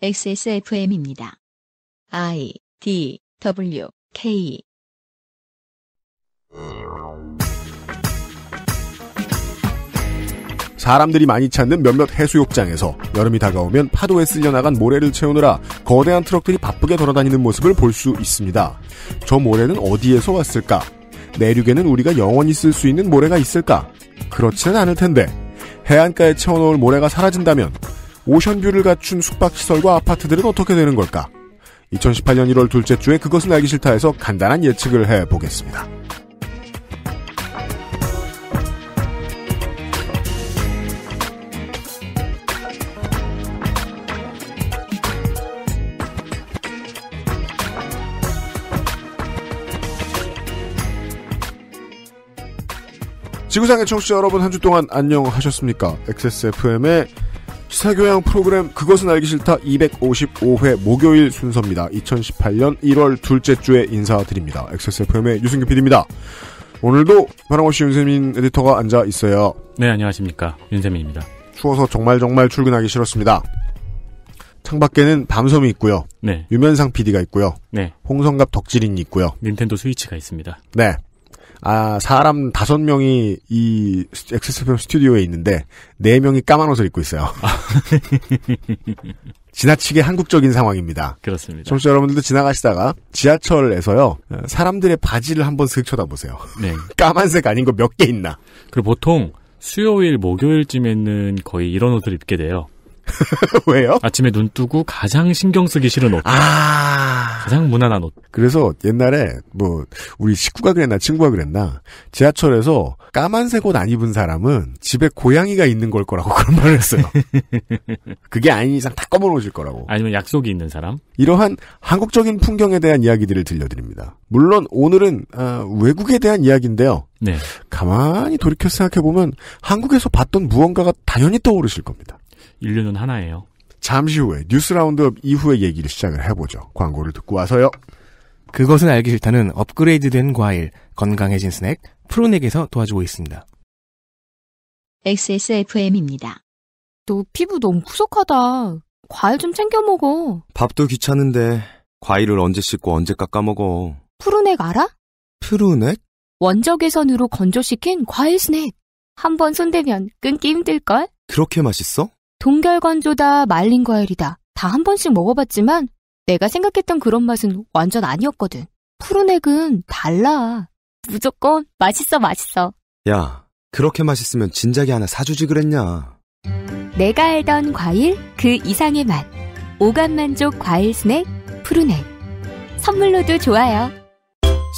XSFM입니다. I D W K 사람들이 많이 찾는 몇몇 해수욕장에서 여름이 다가오면 파도에 쓸려나간 모래를 채우느라 거대한 트럭들이 바쁘게 돌아다니는 모습을 볼 수 있습니다. 저 모래는 어디에서 왔을까? 내륙에는 우리가 영원히 쓸 수 있는 모래가 있을까? 그렇지는 않을 텐데 해안가에 채워놓을 모래가 사라진다면 오션뷰를 갖춘 숙박시설과 아파트들은 어떻게 되는 걸까? 2018년 1월 둘째 주에 그것은 알기 싫다에서 간단한 예측을 해보겠습니다. 지구상의 청취자 여러분 한 주 동안 안녕하셨습니까? XSFM의 시사교양 프로그램 그것은 알기 싫다 255회 목요일 순서입니다. 2018년 1월 둘째 주에 인사드립니다. XSFM의 유승규 PD입니다. 오늘도 바람없이 윤세민 에디터가 앉아 있어요. 네, 안녕하십니까. 윤세민입니다. 추워서 정말 정말 출근하기 싫었습니다. 창밖에는 밤섬이 있고요. 네. 유면상 PD가 있고요. 네. 홍성갑 덕질인이 있고요. 닌텐도 스위치가 있습니다. 네. 아, 사람 다섯 명이 이 엑스스팸 스튜디오에 있는데 네 명이 까만 옷을 입고 있어요. 지나치게 한국적인 상황입니다. 그렇습니다. 청취 여러분들도 지나가시다가 지하철에서요. 사람들의 바지를 한번 슥 쳐다보세요. 네. 까만색 아닌 거 몇 개 있나. 그리고 보통 수요일, 목요일쯤에는 거의 이런 옷을 입게 돼요. 왜요? 아침에 눈 뜨고 가장 신경 쓰기 싫은 옷. 아. 가장 무난한 옷. 그래서 옛날에 뭐 우리 식구가 그랬나 친구가 그랬나 지하철에서 까만색 옷 안 입은 사람은 집에 고양이가 있는 걸 거라고 그런 말을 했어요. 그게 아닌 이상 다 검은 옷일 거라고. 아니면 약속이 있는 사람? 이러한 한국적인 풍경에 대한 이야기들을 들려드립니다. 물론 오늘은 아, 외국에 대한 이야기인데요. 네. 가만히 돌이켜 생각해 보면 한국에서 봤던 무언가가 당연히 떠오르실 겁니다. 인류는 하나예요. 잠시 후에 뉴스 라운드업 이후의 얘기를 시작을 해보죠. 광고를 듣고 와서요. 그것은 알기 싫다는 업그레이드된 과일, 건강해진 스낵, 프로넥에서 도와주고 있습니다. XSFM입니다. 너 피부 너무 푸석하다. 과일 좀 챙겨 먹어. 밥도 귀찮은데 과일을 언제 씻고 언제 깎아 먹어. 푸르넥 알아? 푸르넥? 원적외선으로 건조시킨 과일 스낵. 한 번 손대면 끊기 힘들걸? 그렇게 맛있어? 동결건조다, 말린 과일이다 다 한 번씩 먹어봤지만 내가 생각했던 그런 맛은 완전 아니었거든. 푸른 액은 달라. 무조건 맛있어, 맛있어. 야, 그렇게 맛있으면 진작에 하나 사주지 그랬냐. 내가 알던 과일 그 이상의 맛. 오감 만족 과일 스낵 푸른 액. 선물로도 좋아요.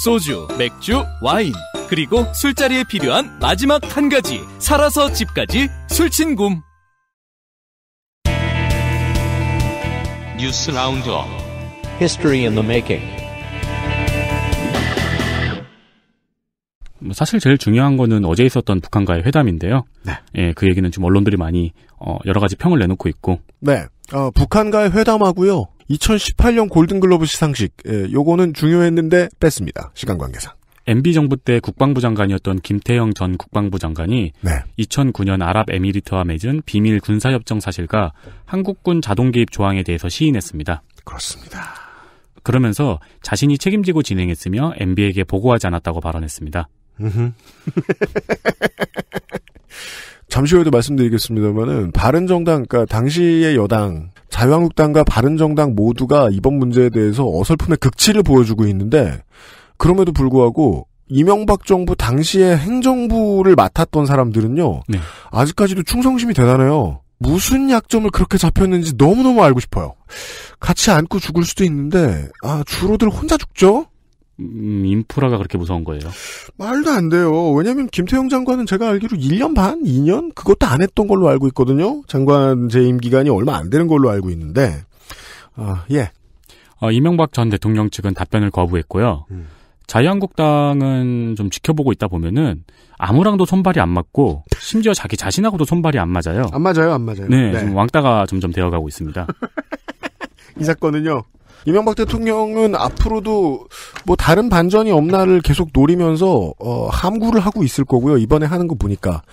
소주, 맥주, 와인, 그리고 술자리에 필요한 마지막 한 가지. 살아서 집까지 술친굼. 뉴스 라운드업 History in the Making 뭐 사실 제일 중요한 거는 어제 있었던 북한과의 회담인데요. 네. 예, 그 얘기는 지금 언론들이 많이 어, 여러 가지 평을 내놓고 있고. 네. 어, 북한과의 회담하고요. 2018년 골든글러브 시상식. 예, 요거는 중요했는데 뺐습니다. 시간 관계상. MB 정부 때 국방부 장관이었던 김태영 전 국방부 장관이 네. 2009년 아랍에미리트와 맺은 비밀 군사협정 사실과 한국군 자동개입 조항에 대해서 시인했습니다. 그렇습니다. 그러면서 자신이 책임지고 진행했으며 MB에게 보고하지 않았다고 발언했습니다. 잠시 후에도 말씀드리겠습니다만은 바른정당 그니까 당시의 여당 자유한국당과 바른정당 모두가 이번 문제에 대해서 어설픈의 극치를 보여주고 있는데 그럼에도 불구하고 이명박 정부 당시에 행정부를 맡았던 사람들은요. 네. 아직까지도 충성심이 대단해요. 무슨 약점을 그렇게 잡혔는지 너무너무 알고 싶어요. 같이 안고 죽을 수도 있는데 아 주로들 혼자 죽죠? 음, 인프라가 그렇게 무서운 거예요? 말도 안 돼요. 왜냐하면 김태형 장관은 제가 알기로 1년 반, 2년 그것도 안 했던 걸로 알고 있거든요. 장관 재임 기간이 얼마 안 되는 걸로 알고 있는데 아 예. 어, 이명박 전 대통령 측은 답변을 거부했고요. 음. 자유한국당은 좀 지켜보고 있다 보면은 아무랑도 손발이 안 맞고 심지어 자기 자신하고도 손발이 안 맞아요. 안 맞아요, 안 맞아요. 네, 네. 왕따가 점점 되어가고 있습니다. 이 사건은요. 이명박 대통령은 앞으로도 뭐 다른 반전이 없나를 계속 노리면서 어, 함구를 하고 있을 거고요. 이번에 하는 거 보니까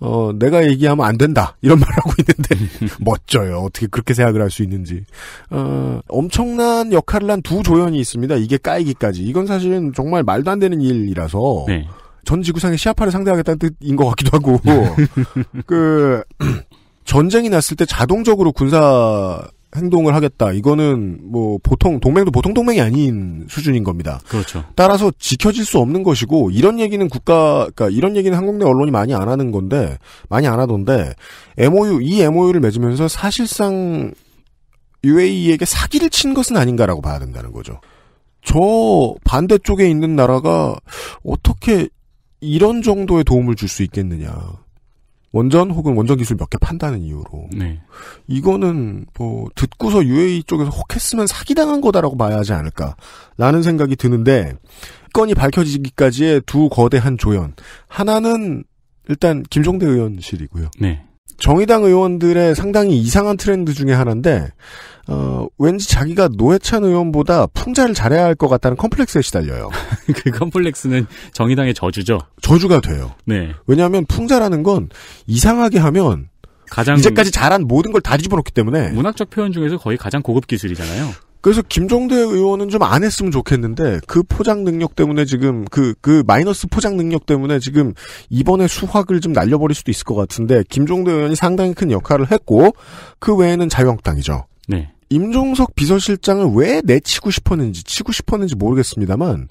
어, 내가 얘기하면 안 된다. 이런 말을 하고 있는데, 멋져요. 어떻게 그렇게 생각을 할 수 있는지. 어, 엄청난 역할을 한 두 조연이 있습니다. 이게 까이기까지. 이건 사실은 정말 말도 안 되는 일이라서, 네. 전 지구상의 시아파를 상대하겠다는 뜻인 것 같기도 하고, 그, 전쟁이 났을 때 자동적으로 군사 행동을 하겠다. 이거는 뭐 보통 동맹도 보통 동맹이 아닌 수준인 겁니다. 그렇죠. 따라서 지켜질 수 없는 것이고 이런 얘기는 국가 그러니까 이런 얘기는 한국 내 언론이 많이 안 하는 건데 많이 안 하던데 MOU 이 MOU를 맺으면서 사실상 UAE에게 사기를 친 것은 아닌가라고 봐야 된다는 거죠. 저 반대쪽에 있는 나라가 어떻게 이런 정도의 도움을 줄 수 있겠느냐. 원전 혹은 원전 기술 몇 개 판다는 이유로 네. 이거는 뭐 듣고서 UAE 쪽에서 혹했으면 사기당한 거다라고 봐야 하지 않을까라는 생각이 드는데 건이 밝혀지기까지의 두 거대한 조연 하나는 일단 김종대 의원실이고요. 네. 정의당 의원들의 상당히 이상한 트렌드 중에 하나인데 어, 왠지 자기가 노회찬 의원보다 풍자를 잘해야 할 것 같다는 컴플렉스에 시달려요. 그 컴플렉스는 정의당의 저주죠. 저주가 돼요. 네. 왜냐하면 풍자라는 건 이상하게 하면 가장 이제까지 잘한 모든 걸 다 뒤집어놓기 때문에 문학적 표현 중에서 거의 가장 고급 기술이잖아요. 그래서 김종대 의원은 좀 안 했으면 좋겠는데 그 포장 능력 때문에 지금 그그 그 마이너스 포장 능력 때문에 지금 이번에 수확을 좀 날려버릴 수도 있을 것 같은데 김종대 의원이 상당히 큰 역할을 했고 그 외에는 자유한국당이죠. 네. 임종석 비서실장을 왜 내치고 싶었는지 치고 싶었는지 모르겠습니다만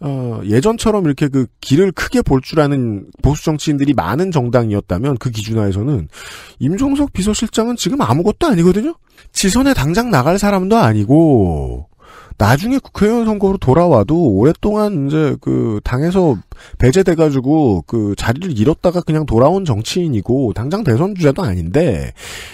어, 예전처럼 이렇게 그 길을 크게 볼 줄 아는 보수 정치인들이 많은 정당이었다면 그 기준하에서는 임종석 비서실장은 지금 아무것도 아니거든요. 지선에 당장 나갈 사람도 아니고 나중에 국회의원 선거로 돌아와도 오랫동안 이제 그 당에서 배제돼가지고 그 자리를 잃었다가 그냥 돌아온 정치인이고 당장 대선 주자도 아닌데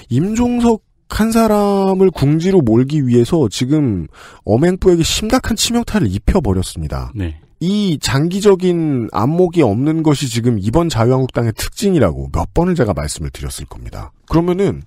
임종석 한 사람을 궁지로 몰기 위해서 지금 엄행부에게 심각한 치명타를 입혀버렸습니다. 네. 이 장기적인 안목이 없는 것이 지금 이번 자유한국당의 특징이라고 몇 번을 제가 말씀을 드렸을 겁니다. 그러면은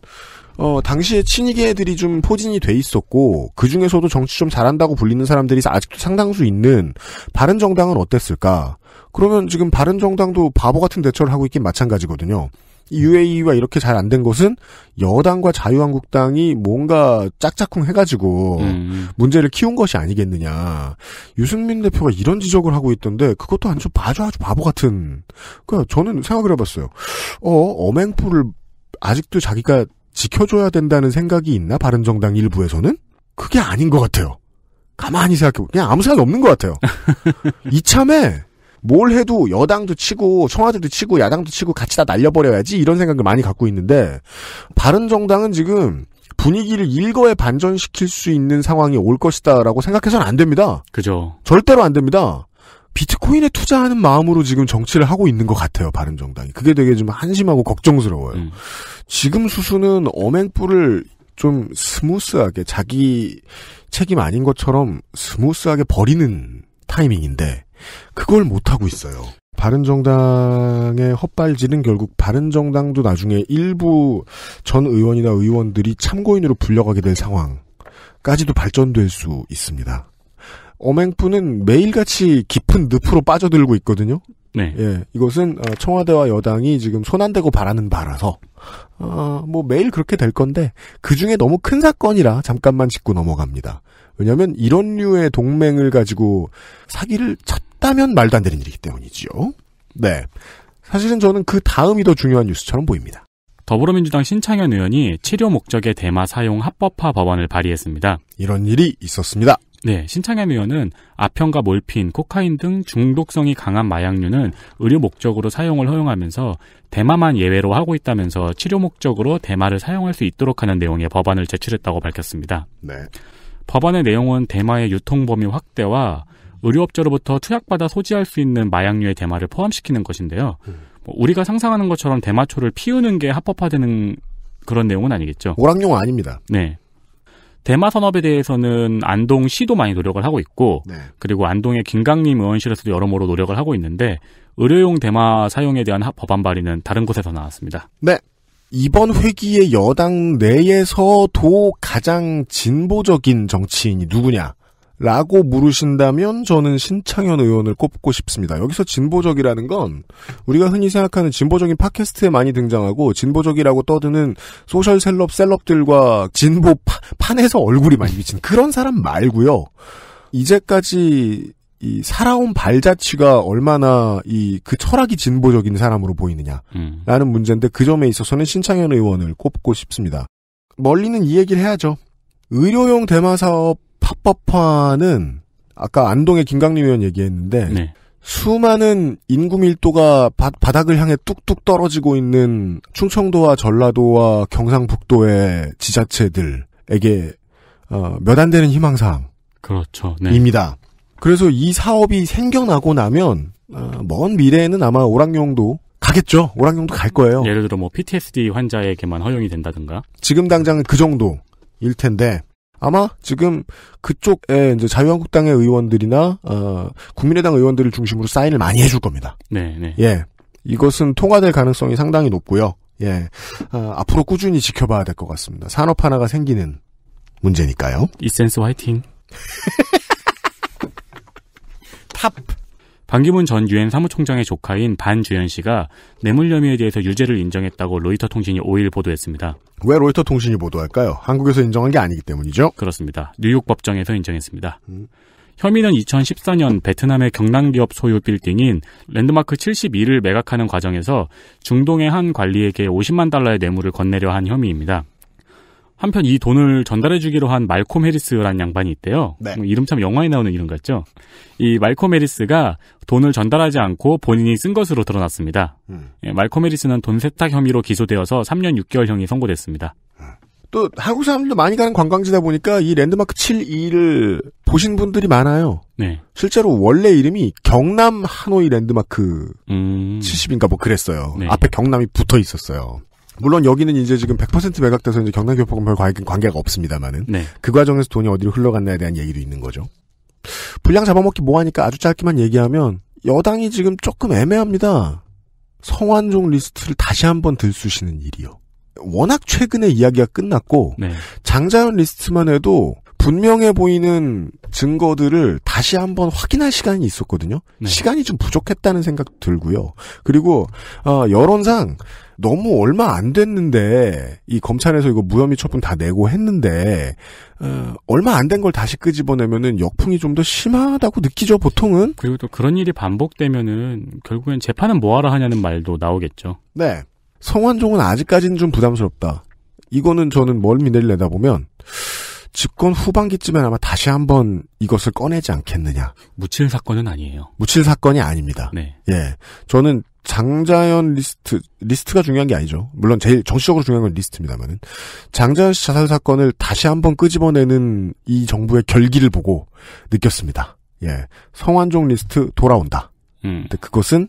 어, 당시에 친이계들이 좀 포진이 돼 있었고 그 중에서도 정치 좀 잘한다고 불리는 사람들이 아직도 상당수 있는 바른 정당은 어땠을까? 그러면 지금 바른 정당도 바보 같은 대처를 하고 있긴 마찬가지거든요. UAE와 이렇게 잘 안 된 것은 여당과 자유한국당이 뭔가 짝짝꿍 해가지고 음. 문제를 키운 것이 아니겠느냐. 유승민 대표가 이런 지적을 하고 있던데 그것도 아주 아주 아주 바보 같은. 그니까 저는 생각을 해봤어요. 어, 엄행풀을 아직도 자기가 지켜줘야 된다는 생각이 있나 바른정당 일부에서는 그게 아닌 것 같아요. 가만히 생각해보면 그냥 아무 생각 이 없는 것 같아요. 이참에 뭘 해도 여당도 치고 청와대도 치고 야당도 치고 같이 다 날려버려야지 이런 생각을 많이 갖고 있는데 바른정당은 지금 분위기를 일거에 반전시킬 수 있는 상황이 올 것이다라고 생각해서는 안 됩니다. 그죠. 절대로 안 됩니다. 비트코인에 투자하는 마음으로 지금 정치를 하고 있는 것 같아요, 바른정당이. 그게 되게 좀 한심하고 걱정스러워요. 음. 지금 수수는 어맹뿔을좀 스무스하게 자기 책임 아닌 것처럼 스무스하게 버리는 타이밍인데 그걸 못하고 있어요. 바른정당의 헛발질은 결국 바른정당도 나중에 일부 전 의원이나 의원들이 참고인으로 불려가게 될 상황까지도 발전될 수 있습니다. 어맹푸는 매일같이 깊은 늪으로 빠져들고 있거든요. 네. 예, 이것은 어, 청와대와 여당이 지금 손 안 대고 바라는 바라서 어, 뭐 매일 그렇게 될 건데 그 중에 너무 큰 사건이라 잠깐만 짚고 넘어갑니다. 왜냐하면 이런 류의 동맹을 가지고 사기를 쳤다면 말도 안 되는 일이기 때문이지요. 네, 사실은 저는 그 다음이 더 중요한 뉴스처럼 보입니다. 더불어민주당 신창현 의원이 치료 목적의 대마 사용 합법화 법안을 발의했습니다. 이런 일이 있었습니다. 네, 신창현 의원은 아편과 몰핀, 코카인 등 중독성이 강한 마약류는 의료 목적으로 사용을 허용하면서 대마만 예외로 하고 있다면서 치료 목적으로 대마를 사용할 수 있도록 하는 내용의 법안을 제출했다고 밝혔습니다. 네. 법안의 내용은 대마의 유통 범위 확대와 의료업자로부터 투약받아 소지할 수 있는 마약류의 대마를 포함시키는 것인데요. 음. 뭐 우리가 상상하는 것처럼 대마초를 피우는 게 합법화되는 그런 내용은 아니겠죠. 오락용 아닙니다. 네. 대마 산업에 대해서는 안동 시도 많이 노력을 하고 있고 네. 그리고 안동의 김강림 의원실에서도 여러모로 노력을 하고 있는데 의료용 대마 사용에 대한 법안 발의는 다른 곳에서 나왔습니다. 네. 이번 회기의 여당 내에서도 가장 진보적인 정치인이 누구냐? 라고 물으신다면 저는 신창현 의원을 꼽고 싶습니다. 여기서 진보적이라는 건 우리가 흔히 생각하는 진보적인 팟캐스트에 많이 등장하고 진보적이라고 떠드는 소셜 셀럽 셀럽들과 진보 파, 판에서 얼굴이 많이 비친 그런 사람 말고요. 이제까지 이 살아온 발자취가 얼마나 이 그 철학이 진보적인 사람으로 보이느냐라는 음. 문제인데 그 점에 있어서는 신창현 의원을 꼽고 싶습니다. 멀리는 이 얘기를 해야죠. 의료용 대마 사업 합법화는 아까 안동의 김강림 의원 얘기했는데 네. 수많은 인구 밀도가 바, 바닥을 향해 뚝뚝 떨어지고 있는 충청도와 전라도와 경상북도의 지자체들에게 어, 몇안 되는 희망사항. 그렇죠. 네. 입니다. 그래서 이 사업이 생겨나고 나면 어, 먼 미래에는 아마 오락용도 가겠죠. 오락용도 갈 거예요. 예를 들어 뭐 PTSD 환자에게만 허용이 된다든가. 지금 당장은 그 정도 일 텐데 아마 지금 그쪽에 이제 자유한국당의 의원들이나 어, 국민의당 의원들을 중심으로 사인을 많이 해줄 겁니다. 네, 네. 예, 이것은 통과될 가능성이 상당히 높고요. 예, 어, 앞으로 꾸준히 지켜봐야 될 것 같습니다. 산업 하나가 생기는 문제니까요. 이센스 화이팅. 탑. 반기문 전 유엔 사무총장의 조카인 반주현 씨가 뇌물 혐의에 대해서 유죄를 인정했다고 로이터 통신이 5일 보도했습니다. 왜 로이터 통신이 보도할까요? 한국에서 인정한 게 아니기 때문이죠. 그렇습니다. 뉴욕 법정에서 인정했습니다. 음. 혐의는 2014년 베트남의 경남기업 소유 빌딩인 랜드마크 72를 매각하는 과정에서 중동의 한 관리에게 50만 달러의 뇌물을 건네려 한 혐의입니다. 한편 이 돈을 전달해주기로 한 말콤 해리스라는 양반이 있대요. 네. 뭐 이름 참 영화에 나오는 이름 같죠. 이 말콤 해리스가 돈을 전달하지 않고 본인이 쓴 것으로 드러났습니다. 음. 예, 말콤 해리스는 돈 세탁 혐의로 기소되어서 3년 6개월형이 선고됐습니다. 음. 또 한국 사람들도 많이 가는 관광지다 보니까 이 랜드마크 72를 보신 분들이 많아요. 네. 실제로 원래 이름이 경남 하노이 랜드마크 음... 70인가 뭐 그랬어요. 네. 앞에 경남이 붙어 있었어요. 물론 여기는 이제 지금 100% 매각돼서 이제 경남교포건 별 관계가 없습니다만은 네. 그 과정에서 돈이 어디로 흘러갔나에 대한 얘기도 있는 거죠. 분량 잡아먹기 뭐하니까 아주 짧게만 얘기하면 여당이 지금 조금 애매합니다. 성완종 리스트를 다시 한번 들쑤시는 일이요. 워낙 최근에 이야기가 끝났고 네. 장자연 리스트만 해도 분명해 보이는 증거들을 다시 한번 확인할 시간이 있었거든요. 네. 시간이 좀 부족했다는 생각 도 들고요. 그리고 어, 여론상 너무 얼마 안 됐는데 이 검찰에서 이거 무혐의 처분 다 내고 했는데 어, 얼마 안 된 걸 다시 끄집어내면은 역풍이 좀 더 심하다고 느끼죠 보통은 그리고 또 그런 일이 반복되면은 결국엔 재판은 뭐하러 하냐는 말도 나오겠죠 네 성완종은 아직까지는 좀 부담스럽다 이거는 저는 멀미 내리려다 보면 집권 후반기쯤에 아마 다시 한번 이것을 꺼내지 않겠느냐. 묻힐 사건은 아니에요. 묻힐 사건이 아닙니다. 네. 예. 저는 장자연 리스트 리스트가 중요한 게 아니죠. 물론 제일 정치적으로 중요한 건 리스트입니다만은 장자연 씨 자살 사건을 다시 한번 끄집어내는 이 정부의 결기를 보고 느꼈습니다. 예, 성완종 리스트 돌아온다. 음. 근데 그것은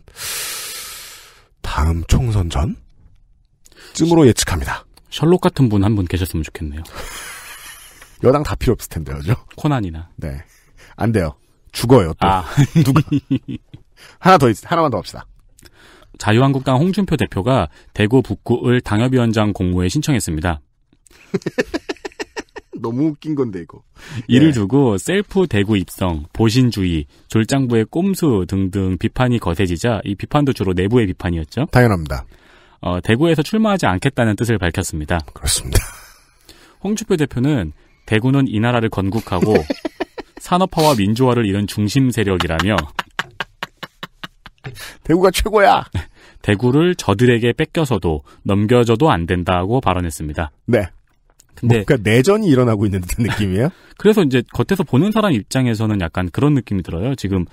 다음 총선 전 쯤으로 예측합니다. 셜록 같은 분 한분 분 계셨으면 좋겠네요. 여당 다 필요 없을 텐데요, 죠 코난이나. 네, 안 돼요. 죽어요. 또 아. 누가 하나 더 있, 하나만 더 합시다. 자유한국당 홍준표 대표가 대구 북구을 당협위원장 공모에 신청했습니다. 너무 웃긴 건데 이거. 이를 예. 두고 셀프 대구 입성, 보신주의, 졸장부의 꼼수 등등 비판이 거세지자 이 비판도 주로 내부의 비판이었죠. 당연합니다. 어, 대구에서 출마하지 않겠다는 뜻을 밝혔습니다. 그렇습니다. 홍준표 대표는 대구는 이 나라를 건국하고 산업화와 민주화를 이룬 중심 세력이라며 대구가 최고야. 네. 대구를 저들에게 뺏겨서도 넘겨줘도안 된다고 발언했습니다. 네. 근데 뭔가 내전이 일어나고 있는 듯한 느낌이에요? 그래서 이제 겉에서 보는 사람 입장에서는 약간 그런 느낌이 들어요. 지금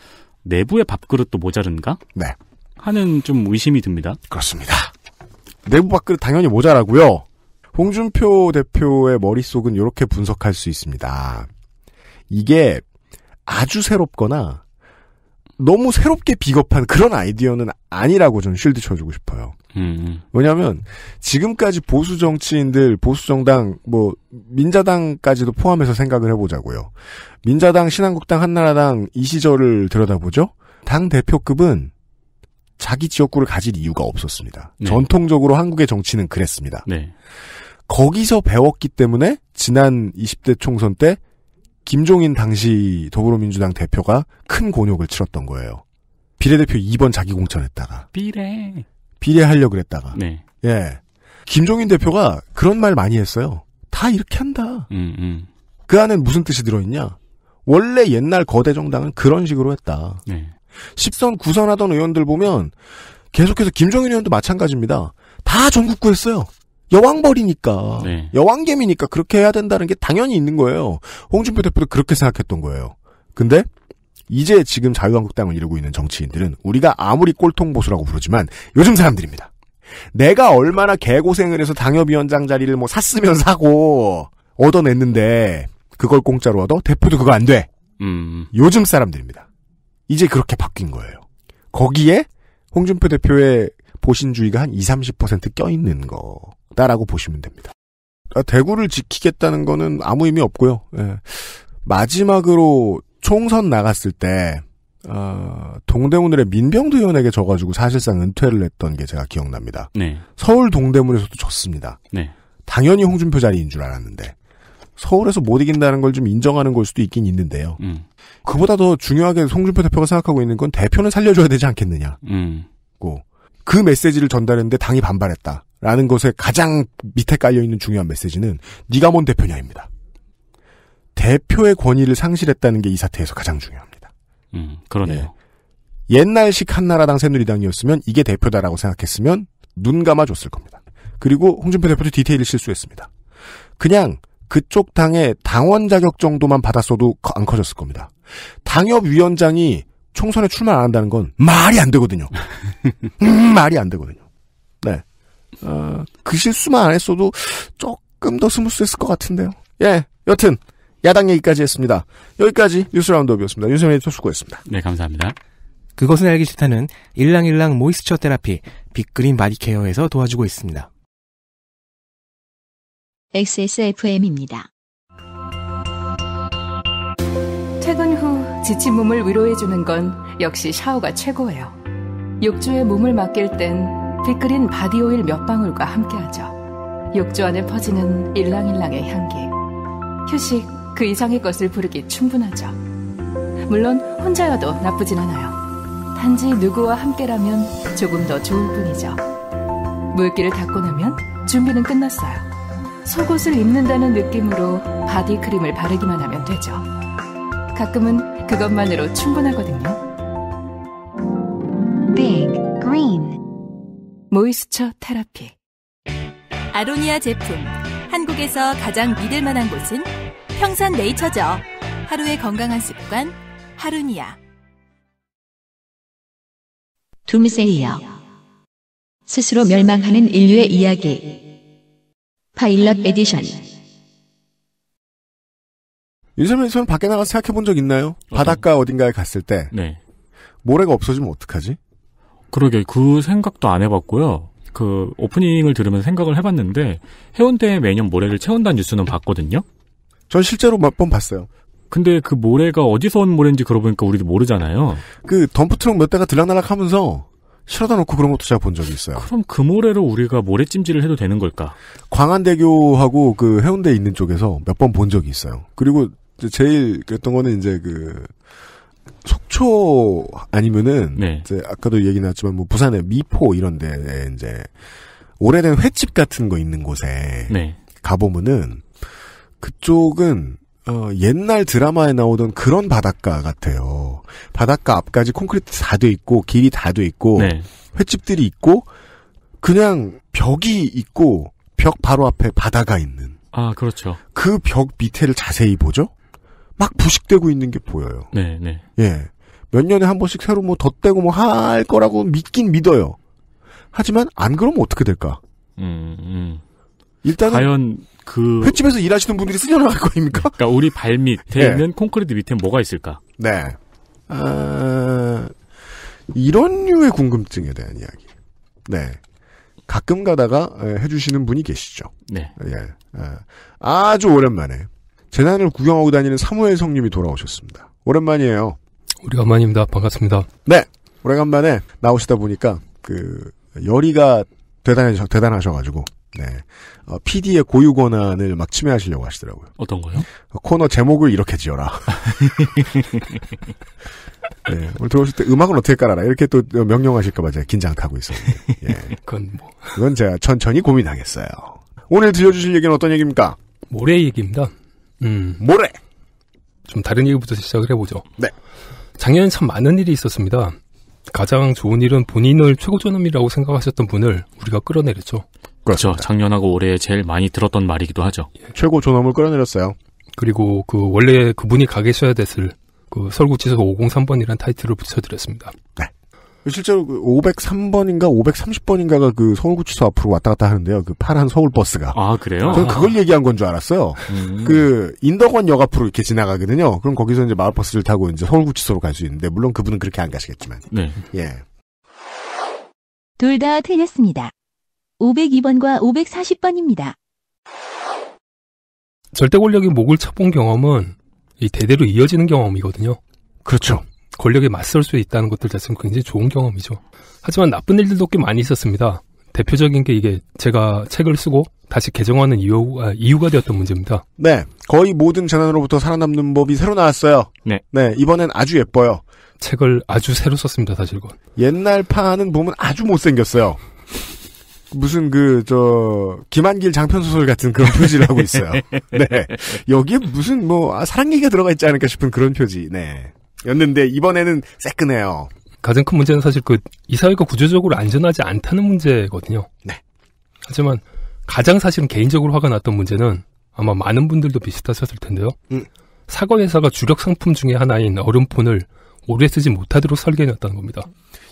내부의 밥그릇도 모자른가? 네. 하는 좀 의심이 듭니다. 그렇습니다. 내부 밥그릇 당연히 모자라고요. 홍준표 대표의 머릿속은 이렇게 분석할 수 있습니다. 이게 아주 새롭거나 너무 새롭게 비겁한 그런 아이디어는 아니라고 저는 쉴드 쳐주고 싶어요. 음. 음. 왜냐하면 지금까지 보수 정치인들, 보수 정당, 뭐 민자당까지도 포함해서 생각을 해보자고요. 민자당, 신한국당, 한나라당 이 시절을 들여다보죠. 당 대표급은 자기 지역구를 가질 이유가 없었습니다. 네. 전통적으로 한국의 정치는 그랬습니다. 네. 거기서 배웠기 때문에 지난 20대 총선 때 김종인 당시 더불어민주당 대표가 큰 곤욕을 치렀던 거예요. 비례대표 2번 자기 공천했다가 비례 비례하려 그랬다가 네. 예 김종인 대표가 그런 말 많이 했어요. 다 이렇게 한다. 음, 음. 그 안에 무슨 뜻이 들어있냐? 원래 옛날 거대 정당은 그런 식으로 했다. 네. 10선 구선 하던 의원들 보면 계속해서 김종인 의원도 마찬가지입니다. 다 전국구 했어요. 여왕벌이니까 네. 여왕개미니까 그렇게 해야 된다는 게 당연히 있는 거예요. 홍준표 대표도 그렇게 생각했던 거예요. 근데 이제 지금 자유한국당을 이루고 있는 정치인들은 우리가 아무리 꼴통보수라고 부르지만 요즘 사람들입니다. 내가 얼마나 개고생을 해서 당협위원장 자리를 뭐 샀으면 사고 얻어냈는데 그걸 공짜로 얻어 대표도 그거 안 돼. 음. 요즘 사람들입니다. 이제 그렇게 바뀐 거예요. 거기에 홍준표 대표의 보신주의가 한 20, 30%껴 있는 거. 있다라고 보시면 됩니다. 아, 대구를 지키겠다는 거는 아무 의미 없고요. 예. 마지막으로 총선 나갔을 때 어, 아, 동대문을의 민병두 의원에게 져가지고 사실상 은퇴를 했던 게 제가 기억납니다. 네. 서울 동대문에서도 졌습니다. 네. 당연히 홍준표 자리인 줄 알았는데 서울에서 못 이긴다는 걸 좀 인정하는 걸 수도 있긴 있는데요. 음. 그보다 더 중요하게 홍준표 대표가 생각하고 있는 건 대표는 살려줘야 되지 않겠느냐. 음. 고그 메시지를 전달했는데 당이 반발했다. 라는 것에 가장 밑에 깔려있는 중요한 메시지는 네가 뭔 대표냐입니다. 대표의 권위를 상실했다는 게 이 사태에서 가장 중요합니다. 음, 그러네요. 예. 옛날식 한나라당 새누리당이었으면 이게 대표다라고 생각했으면 눈 감아줬을 겁니다. 그리고 홍준표 대표도 디테일을 실수했습니다. 그냥 그쪽 당의 당원 자격 정도만 받았어도 안 커졌을 겁니다. 당협위원장이 총선에 출마 안 한다는 건 말이 안 되거든요. 음, 말이 안 되거든요. 네. 어, 그 실수만 안 했어도 조금 더 스무스했을 것 같은데요. 예. 여튼 야당 얘기까지 했습니다. 여기까지 뉴스 라운드업이었습니다. 윤세민 에디터 수고했습니다. 네, 감사합니다. 그것은 알기 싫다는 일랑일랑 모이스처 테라피 빅그린 바디케어에서 도와주고 있습니다. XSFM입니다. 퇴근 후 지친 몸을 위로해주는 건 역시 샤워가 최고예요. 욕조에 몸을 맡길 땐 빗그린 바디오일 몇 방울과 함께하죠. 욕조 안에 퍼지는 일랑일랑의 향기. 휴식 그 이상의 것을 부르기 충분하죠. 물론 혼자여도 나쁘진 않아요. 단지 누구와 함께라면 조금 더 좋을 뿐이죠. 물기를 닦고 나면 준비는 끝났어요. 속옷을 입는다는 느낌으로 바디크림을 바르기만 하면 되죠. 가끔은 그것만으로 충분하거든요. Big Green 모이스처 테라피 아로니아 제품 한국에서 가장 믿을 만한 곳은 평산 네이처죠. 하루의 건강한 습관 하루니아 둠세이어 스스로 멸망하는 인류의 이야기 파일럿 에디션 윤세민 씨는 밖에 나가서 생각해 본 적 있나요? 어떤... 바닷가 어딘가에 갔을 때. 네. 모래가 없어지면 어떡하지? 그러게, 그 생각도 안 해봤고요. 그 오프닝을 들으면 생각을 해봤는데, 해운대에 매년 모래를 채운다는 뉴스는 봤거든요? 전 실제로 몇 번 봤어요. 근데 그 모래가 어디서 온 모래인지 그러고 보니까 우리도 모르잖아요. 그 덤프트럭 몇 대가 들락날락 하면서 실어다 놓고 그런 것도 제가 본 적이 있어요. 그럼 그 모래로 우리가 모래찜질을 해도 되는 걸까? 광안대교하고 그 해운대에 있는 쪽에서 몇 번 본 적이 있어요. 그리고 제일 그랬던 거는 이제 그 속초 아니면은 네. 이제 아까도 얘기 나왔지만 뭐 부산의 미포 이런 데 이제 오래된 횟집 같은 거 있는 곳에 네. 가보면은 그쪽은 어, 옛날 드라마에 나오던 그런 바닷가 같아요. 바닷가 앞까지 콘크리트 다 돼 있고 길이 다 돼 있고 네. 횟집들이 있고 그냥 벽이 있고 벽 바로 앞에 바다가 있는. 아 그렇죠. 그 벽 밑에를 자세히 보죠. 막 부식되고 있는 게 보여요. 네, 네. 예. 몇 년에 한 번씩 새로 뭐 덧대고 뭐 할 거라고 믿긴 믿어요. 하지만 안 그러면 어떻게 될까? 음, 음. 일단 과연 그 횟집에서 일하시는 분들이 쓰려나갈 거입니까? 그러니까 우리 발 밑에 네. 있는 콘크리트 밑에 뭐가 있을까? 네. 아, 이런 류의 궁금증에 대한 이야기. 네. 가끔 가다가 예, 해주시는 분이 계시죠. 네. 예. 예. 아주 오랜만에 재난을 구경하고 다니는 사무엘 성님이 돌아오셨습니다. 오랜만이에요. 우리 간만입니다 반갑습니다. 네. 오래간만에 나오시다 보니까 그열이가 대단하셔, 대단하셔가지고 네. 어, PD의 고유 권한을 막 침해하시려고 하시더라고요. 어떤 거요? 어, 코너 제목을 이렇게 지어라. 네, 오늘 들어오실 때 음악은 어떻게 깔아라. 이렇게 또 명령하실까봐 제가 긴장하고 있어요 예. 그건 뭐. 그건 제가 천천히 고민하겠어요. 오늘 들려주실 얘기는 어떤 얘기입니까? 모래 얘기입니다. 음. 모레. 좀 다른 이유부터 시작을 해보죠. 네. 작년엔 참 많은 일이 있었습니다. 가장 좋은 일은 본인을 최고존엄이라고 생각하셨던 분을 우리가 끌어내렸죠. 그렇죠. 작년하고 올해 제일 많이 들었던 말이기도 하죠. 예. 최고존엄을 끌어내렸어요. 그리고 그 원래 그분이 가 계셔야 됐을 그 설구치소 5 0 3번이라는 타이틀을 붙여드렸습니다. 네. 실제로 그 503번인가 530번인가가 그 서울구치소 앞으로 왔다 갔다 하는데요. 그 파란 서울버스가. 아, 그래요? 저는 그걸 얘기한 건 줄 알았어요. 음. 그 인덕원 역 앞으로 이렇게 지나가거든요. 그럼 거기서 이제 마을버스를 타고 이제 서울구치소로 갈 수 있는데, 물론 그분은 그렇게 안 가시겠지만. 네. 예. 둘 다 틀렸습니다. 502번과 540번입니다. 절대 권력이 목을 쳐본 경험은 이 대대로 이어지는 경험이거든요. 그렇죠. 권력에 맞설 수 있다는 것들 자체는 굉장히 좋은 경험이죠. 하지만 나쁜 일들도 꽤 많이 있었습니다. 대표적인 게 이게 제가 책을 쓰고 다시 개정하는 이유, 아, 이유가 되었던 문제입니다. 네. 거의 모든 재난으로부터 살아남는 법이 새로 나왔어요. 네. 네. 이번엔 아주 예뻐요. 책을 아주 새로 썼습니다, 사실 건. 옛날 파는 보면 아주 못생겼어요. 무슨 그, 저, 김한길 장편소설 같은 그런 표지를 하고 있어요. 네. 여기에 무슨 뭐, 아, 사랑 얘기가 들어가 있지 않을까 싶은 그런 표지, 네. 였는데 이번에는 새끈해요. 가장 큰 문제는 사실 그이 사회가 구조적으로 안전하지 않다는 문제거든요. 네. 하지만 가장 사실은 개인적으로 화가 났던 문제는 아마 많은 분들도 비슷하셨을 텐데요. 음. 사과 회사가 주력 상품 중에 하나인 얼음폰을 오래 쓰지 못하도록 설계해놨다는 겁니다.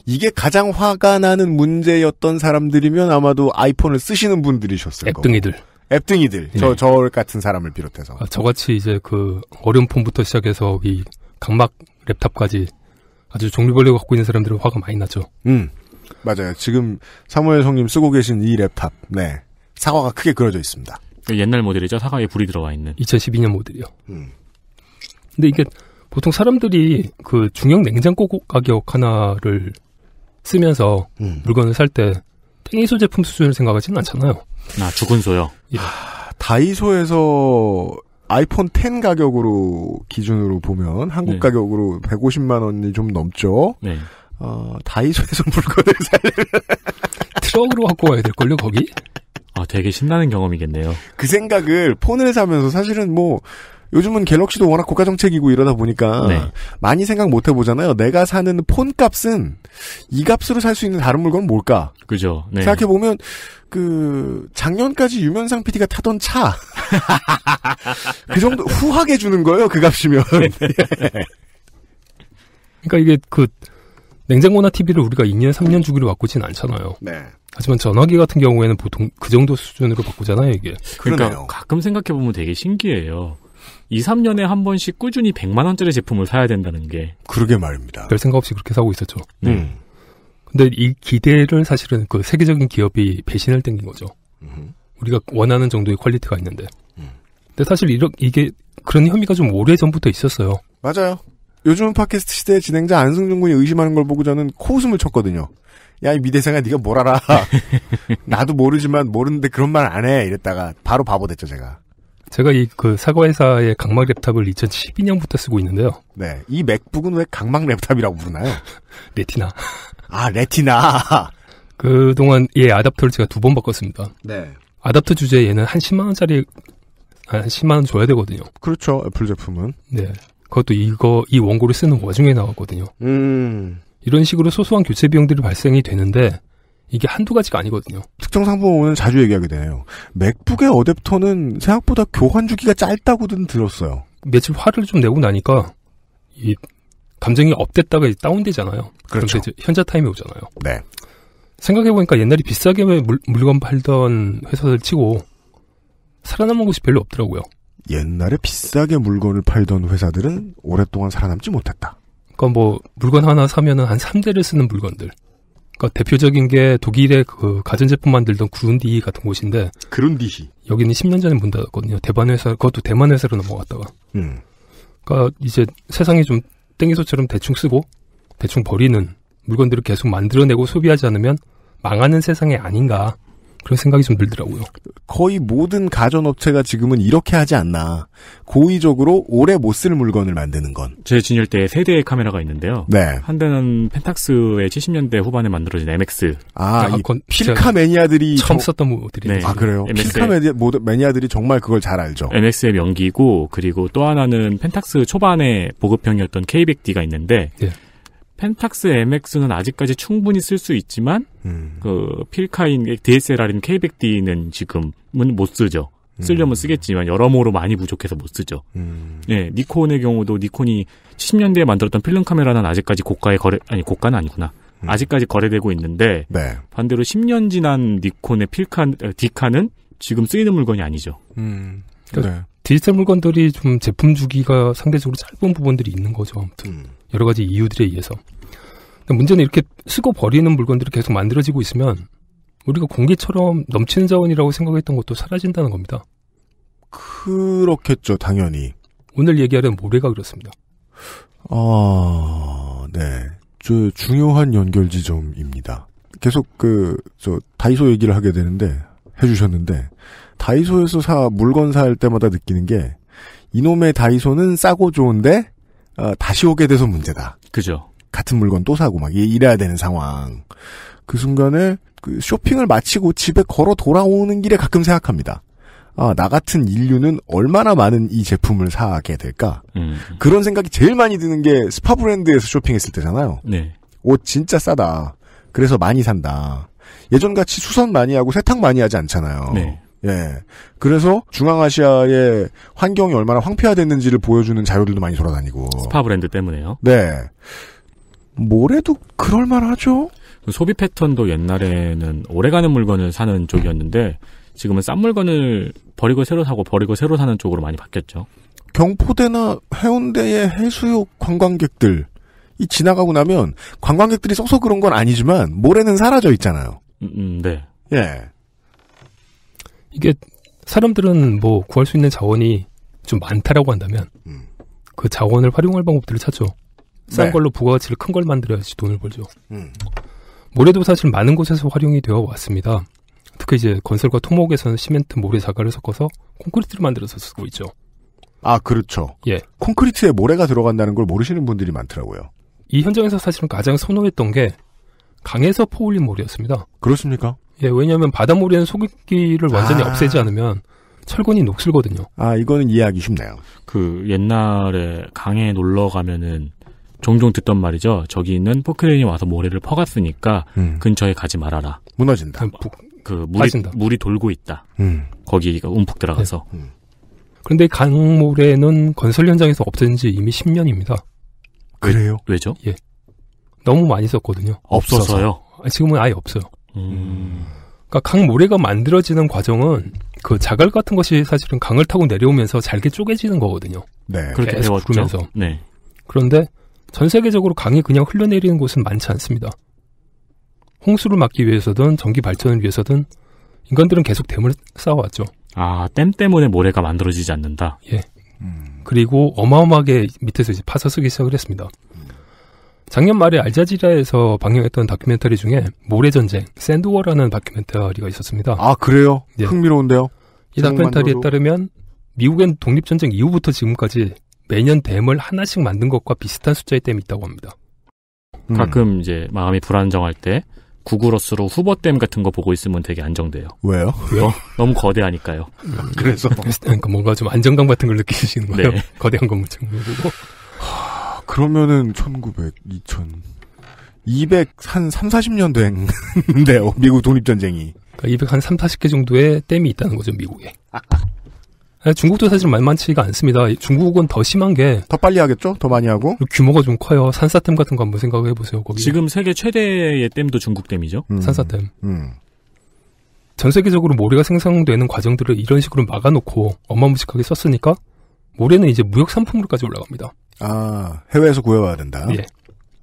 이게 가장 화가 나는 문제였던 사람들이면 아마도 아이폰을 쓰시는 분들이셨을 앱거요 앱등이들. 앱등이들. 네. 저, 저 같은 사람을 비롯해서. 아, 저같이 이제 그 어른폰부터 시작해서 이 각막 랩탑까지 아주 종류별로 갖고 있는 사람들은 화가 많이 나죠. 음. 맞아요. 지금 사무엘 성님 쓰고 계신 이 랩탑. 네. 사과가 크게 그려져 있습니다. 옛날 모델이죠. 사과에 불이 들어와 있는. 2012년 모델이요. 음. 근데 이게 보통 사람들이 그 중형 냉장고 가격 하나를 쓰면서 음. 물건을 살때 땡이소 제품 수준을 생각하지는 않잖아요. 아, 죽은 소요. 예. 다이소에서 아이폰 10 가격으로 기준으로 보면 한국 네. 가격으로 150만 원이 좀 넘죠. 네. 어, 다이소에서 물건을 사려면 트럭으로 갖고 와야 될 걸요, 거기? 아, 되게 신나는 경험이겠네요. 그 생각을 폰을 사면서 사실은 뭐 요즘은 갤럭시도 워낙 고가 정책이고 이러다 보니까 네. 많이 생각 못 해보잖아요. 내가 사는 폰 값은 이 값으로 살 수 있는 다른 물건은 뭘까? 그죠. 네. 생각해 보면 그 작년까지 유면상 PD가 타던 차 그 정도 후하게 주는 거예요. 그 값이면. 네. 그러니까 이게 그 냉장고나 TV를 우리가 2년, 3년 주기로 바꾸진 않잖아요. 네. 하지만 전화기 같은 경우에는 보통 그 정도 수준으로 바꾸잖아요, 이게. 그러니까 그러네요. 가끔 생각해보면 되게 신기해요. 2, 3년에 한 번씩 꾸준히 100만 원짜리 제품을 사야 된다는 게 그러게 말입니다. 별 생각 없이 그렇게 사고 있었죠. 음. 근데 이 기대를 사실은 그 세계적인 기업이 배신을 땡긴 거죠. 음. 우리가 원하는 정도의 퀄리티가 있는데. 음. 근데 사실 이러, 이게 그런 혐의가 좀 오래 전부터 있었어요. 맞아요. 요즘은 팟캐스트 시대의 진행자 안승준 군이 의심하는 걸 보고 저는 코웃음을 쳤거든요. 야, 이 미대생아, 네가 뭘 알아. 나도 모르지만 모르는데 그런 말 안 해. 이랬다가 바로 바보 됐죠, 제가. 제가 이 그 사과회사의 강막 랩탑을 2012년부터 쓰고 있는데요. 네. 이 맥북은 왜 강막 랩탑이라고 부르나요? 레티나. 아, 레티나. 그동안 얘 예, 아답터를 제가 두 번 바꿨습니다. 네. 아답터 주제에 얘는 한 10만원짜리, 아, 한 10만원 줘야 되거든요. 그렇죠. 애플 제품은. 네. 그것도 이거, 이 원고를 쓰는 와중에 나왔거든요. 음. 이런 식으로 소소한 교체 비용들이 발생이 되는데, 이게 한두 가지가 아니거든요. 특정 상품은 자주 얘기하게 되네요. 맥북의 어댑터는 생각보다 교환 주기가 짧다고든 들었어요. 며칠 화를 좀 내고 나니까 이 감정이 업됐다가 다운되잖아요. 그렇죠. 그런데 현자 타임이 오잖아요. 네. 생각해보니까 옛날에 비싸게 물, 물건 팔던 회사들 치고 살아남은 곳이 별로 없더라고요. 옛날에 비싸게 물건을 팔던 회사들은 오랫동안 살아남지 못했다. 그건뭐 그러니까 물건 하나 사면은 한 3대를 쓰는 물건들. 그러니까 대표적인 게 독일의 그 가전제품 만들던 그룬디 같은 곳인데 그룬디 여기는 10년 전에 문 닫았거든요. 대만 회사 그것도 대만 회사로 넘어갔다가. 음. 그러니까 이제 세상이 좀 땡이소처럼 대충 쓰고 대충 버리는 물건들을 계속 만들어내고 소비하지 않으면 망하는 세상이 아닌가. 그런 생각이 좀 들더라고요. 거의 모든 가전업체가 지금은 이렇게 하지 않나. 고의적으로 오래 못 쓸 물건을 만드는 건. 제진열대세 대의 카메라가 있는데요. 네. 한 대는 펜탁스의 70년대 후반에 만들어진 MX. 아, 아, 이 필카 매니아들이 처음 저... 썼던 모델이네. 아, 그래요? 네, 필카 매니아, 매니아들이 정말 그걸 잘 알죠. MX의 명기고 그리고 또 하나는 펜탁스 초반에 보급형이었던 k 1 0 d 가 있는데 네. 펜탁스 MX는 아직까지 충분히 쓸 수 있지만 음. 그 필카인 DSLR인 k 1 0 d 는 지금은 못 쓰죠. 쓰려면 음. 쓰겠지만 여러모로 많이 부족해서 못 쓰죠. 음. 예, 니콘의 경우도 니콘이 70년대에 만들었던 필름 카메라는 아직까지 고가에 거래 아니 고가는 아니구나. 음. 아직까지 거래되고 있는데 네. 반대로 10년 지난 니콘의 필카 어, 디카는 지금 쓰이는 물건이 아니죠. 음. 그러니까 네. 디지털 물건들이 좀 제품 주기가 상대적으로 짧은 부분들이 있는 거죠. 아무튼 음. 여러 가지 이유들에 의해서. 그러 그러니까 문제는 이렇게 쓰고 버리는 물건들이 계속 만들어지고 있으면 우리가 공기처럼 넘치는 자원이라고 생각했던 것도 사라진다는 겁니다. 그렇겠죠, 당연히. 오늘 얘기하는 모래가 그렇습니다. 아, 네. 저 중요한 연결 지점입니다. 계속 그, 저, 다이소 얘기를 하게 되는데, 해주셨는데, 다이소에서 사, 물건 살 때마다 느끼는 게, 이놈의 다이소는 싸고 좋은데, 아, 다시 오게 돼서 문제다. 그죠. 같은 물건 또 사고 막 이래야 되는 상황. 그 순간에 그 쇼핑을 마치고 집에 걸어 돌아오는 길에 가끔 생각합니다. 아, 나 같은 인류는 얼마나 많은 이 제품을 사게 될까? 음. 그런 생각이 제일 많이 드는 게 스파 브랜드에서 쇼핑했을 때잖아요. 네. 옷 진짜 싸다. 그래서 많이 산다. 예전같이 수선 많이 하고 세탁 많이 하지 않잖아요. 네. 예. 그래서 중앙아시아의 환경이 얼마나 황폐화됐는지를 보여주는 자료들도 많이 돌아다니고. 스파 브랜드 때문에요? 네. 모래도 그럴만하죠? 그 소비 패턴도 옛날에는 오래가는 물건을 사는 쪽이었는데 지금은 싼 물건을 버리고 새로 사고 버리고 새로 사는 쪽으로 많이 바뀌었죠. 경포대나 해운대의 해수욕 관광객들 이 지나가고 나면 관광객들이 쏙쏙 그런 건 아니지만 모래는 사라져 있잖아요. 음, 음, 네. 예. 이게 사람들은 뭐 구할 수 있는 자원이 좀 많다라고 한다면 음. 그 자원을 활용할 방법들을 찾죠. 싼 네. 걸로 부가가치를 큰 걸 만들어야지 돈을 벌죠. 음. 모래도 사실 많은 곳에서 활용이 되어 왔습니다. 특히 이제 건설과 토목에서는 시멘트 모래 자갈을 섞어서 콘크리트를 만들어서 쓰고 있죠. 아 그렇죠. 예. 콘크리트에 모래가 들어간다는 걸 모르시는 분들이 많더라고요. 이 현장에서 사실은 가장 선호했던 게 강에서 퍼올린 모래였습니다. 그렇습니까? 예, 왜냐하면 바닷모래는 소금기를 완전히 아. 없애지 않으면 철근이 녹슬거든요. 아, 이거는 이해하기 쉽네요. 그 옛날에 강에 놀러 가면은 종종 듣던 말이죠. 저기 있는 포크레인이 와서 모래를 퍼갔으니까 음. 근처에 가지 말아라. 무너진다. 그, 그 물이 물이 돌고 있다. 음. 거기가 움푹 들어가서. 네. 음. 그런데 강모래는 건설 현장에서 없어진 지 이미 10년입니다. 그래요? 왜, 죠 예. 너무 많이 썼거든요. 없어서요? 지금은 아예 없어요. 음. 그러니까 강 모래가 만들어지는 과정은 그 자갈 같은 것이 사실은 강을 타고 내려오면서 잘게 쪼개지는 거거든요. 네. 그렇게 계속 배웠죠. 부르면서. 네. 그런데 전 세계적으로 강이 그냥 흘러내리는 곳은 많지 않습니다. 홍수를 막기 위해서든 전기 발전을 위해서든 인간들은 계속 댐을 쌓아왔죠. 아, 댐 때문에 모래가 만들어지지 않는다? 예. 음. 그리고 어마어마하게 밑에서 이제 파서 쓰기 시작을 했습니다. 작년 말에 알자지라에서 방영했던 다큐멘터리 중에 모래전쟁, 샌드워라는 다큐멘터리가 있었습니다. 아, 그래요? 예. 흥미로운데요? 이 다큐멘터리에 만들어도... 따르면 미국엔 독립전쟁 이후부터 지금까지 매년 댐을 하나씩 만든 것과 비슷한 숫자의 댐이 있다고 합니다. 음. 가끔 이제 마음이 불안정할 때 구구로스로 후보댐 같은 거 보고 있으면 되게 안정돼요. 왜요? 너, 너무 거대하니까요. 음, 그래서 그러니까 뭔가 좀 안정감 같은 걸 느끼시는 거예요. 네. 거대한 건물처럼 보고. 그러면은 1900, 2000, 200한 3, 40년 된데요 미국 독립 전쟁이. 그러니까 200한 3, 40개 정도의 댐이 있다는 거죠 미국에. 네, 중국도 사실 만만치가 않습니다. 중국은 더 심한 게 더 빨리 하겠죠? 더 많이 하고 규모가 좀 커요. 산사댐 같은 거 한번 생각해 보세요. 거기 지금 세계 최대의 댐도 중국 댐이죠. 음, 산사댐. 음. 전 세계적으로 모래가 생성되는 과정들을 이런 식으로 막아놓고 엄마무식하게 썼으니까 모래는 이제 무역 상품으로까지 올라갑니다. 아 해외에서 구해와야 된다. 예.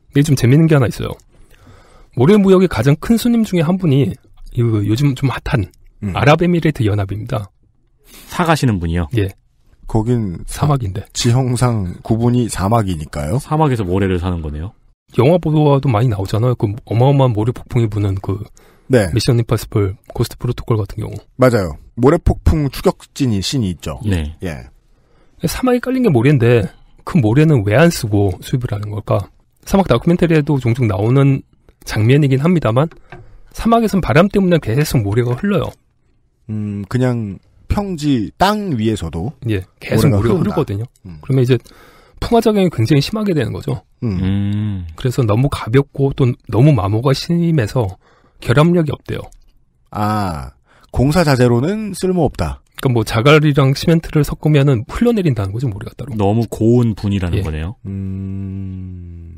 근데 좀 재밌는 게 하나 있어요. 모래 무역의 가장 큰 손님 중에 한 분이 그 요즘 좀 핫한 음. 아랍에미레이트 연합입니다. 사가시는 분이요. 예. 거긴 사막인데 지형상 구분이 사막이니까요. 사막에서 모래를 사는 거네요. 영화 보도와도 많이 나오잖아요. 그 어마어마한 모래 폭풍이 부는 그 네. 미션 임파서블 고스트 프로토콜 같은 경우. 맞아요. 모래 폭풍 추격진이 신이 있죠. 네. 예. 사막이 깔린 게 모래인데 그 모래는 왜 안 쓰고 수입을 하는 걸까? 사막 다큐멘터리에도 종종 나오는 장면이긴 합니다만 사막에선 바람 때문에 계속 모래가 흘러요. 음, 그냥 평지 땅 위에서도 예, 계속 물이 흐르거든요. 음. 그러면 이제 풍화작용이 굉장히 심하게 되는 거죠. 음. 음. 그래서 너무 가볍고 또 너무 마모가 심해서 결합력이 없대요. 아 공사 자재로는 쓸모없다. 그러니까 뭐 자갈이랑 시멘트를 섞으면은 흘러내린다는 거죠 모래가 뭐 따로. 너무 고운 분이라는 예. 거네요. 음...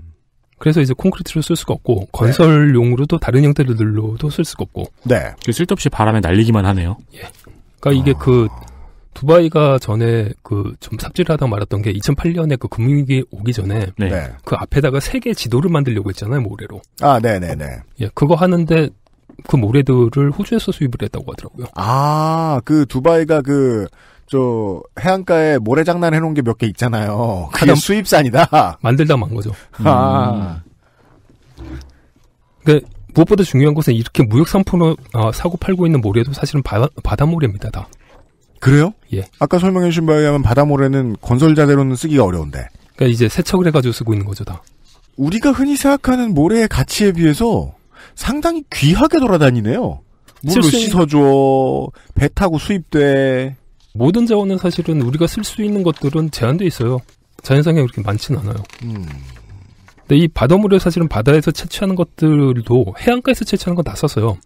그래서 이제 콘크리트로 쓸 수가 없고 건설용으로도 다른 형태들로도 쓸 수가 없고. 네. 쓸데없이 바람에 날리기만 하네요. 예. 그러니까 아. 이게 그 두바이가 전에 그 좀 삽질하다 말았던 게 2008년에 그 금융위기 오기 전에 네. 네. 그 앞에다가 세계 지도를 만들려고 했잖아요 모래로. 아, 네, 네, 네. 예, 그거 하는데 그 모래들을 호주에서 수입을 했다고 하더라고요. 아, 그 두바이가 그 저 해안가에 모래 장난 해놓은 게 몇 개 있잖아요. 그게 수입산이다. 만들다 만 거죠. 아. 음. 그그 그러니까 무엇보다 중요한 것은 이렇게 무역 상품을 어, 사고 팔고 있는 모래도 사실은 바, 바다모래입니다. 다. 그래요? 예. 아까 설명해 주신 바에 의하면 바닷모래는 건설 자대로는 쓰기가 어려운데. 그러니까 이제 세척을 해가지고 쓰고 있는 거죠 다. 우리가 흔히 생각하는 모래의 가치에 비해서 상당히 귀하게 돌아다니네요. 물로 씻어줘, 배 타고 수입돼. 모든 자원은 사실은 우리가 쓸 수 있는 것들은 제한돼 있어요. 자연상에 그렇게 많지는 않아요. 음. 근데 이 바닷물을 사실은 바다에서 채취하는 것들도 해안가에서 채취하는 건 다 썼어요.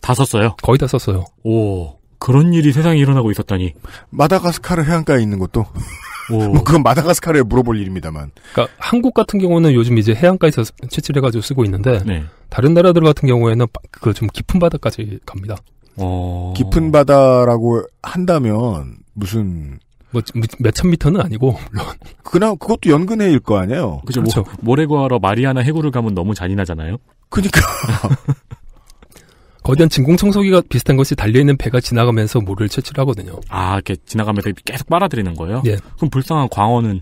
다 썼어요? 거의 다 썼어요. 오, 그런 일이 세상에 일어나고 있었다니. 마다가스카르 해안가에 있는 것도? 뭐 그건 마다가스카르에 물어볼 일입니다만. 그러니까 한국 같은 경우는 요즘 이제 해안가에서 채취를 해가지고 쓰고 있는데 네. 다른 나라들 같은 경우에는 그 좀 깊은 바다까지 갑니다. 어... 깊은 바다라고 한다면 무슨 뭐 몇천 미터는 아니고 물론 그나 그것도 연근해일 거 아니에요. 그죠? 그렇죠. 뭐, 모래하러 마리아나 해구를 가면 너무 잔인하잖아요. 그니까 거대한 진공청소기가 비슷한 것이 달려있는 배가 지나가면서 물을 채취를 하거든요. 아, 이렇게 지나가면서 계속 빨아들이는 거예요? 예. 그럼 불쌍한 광어는?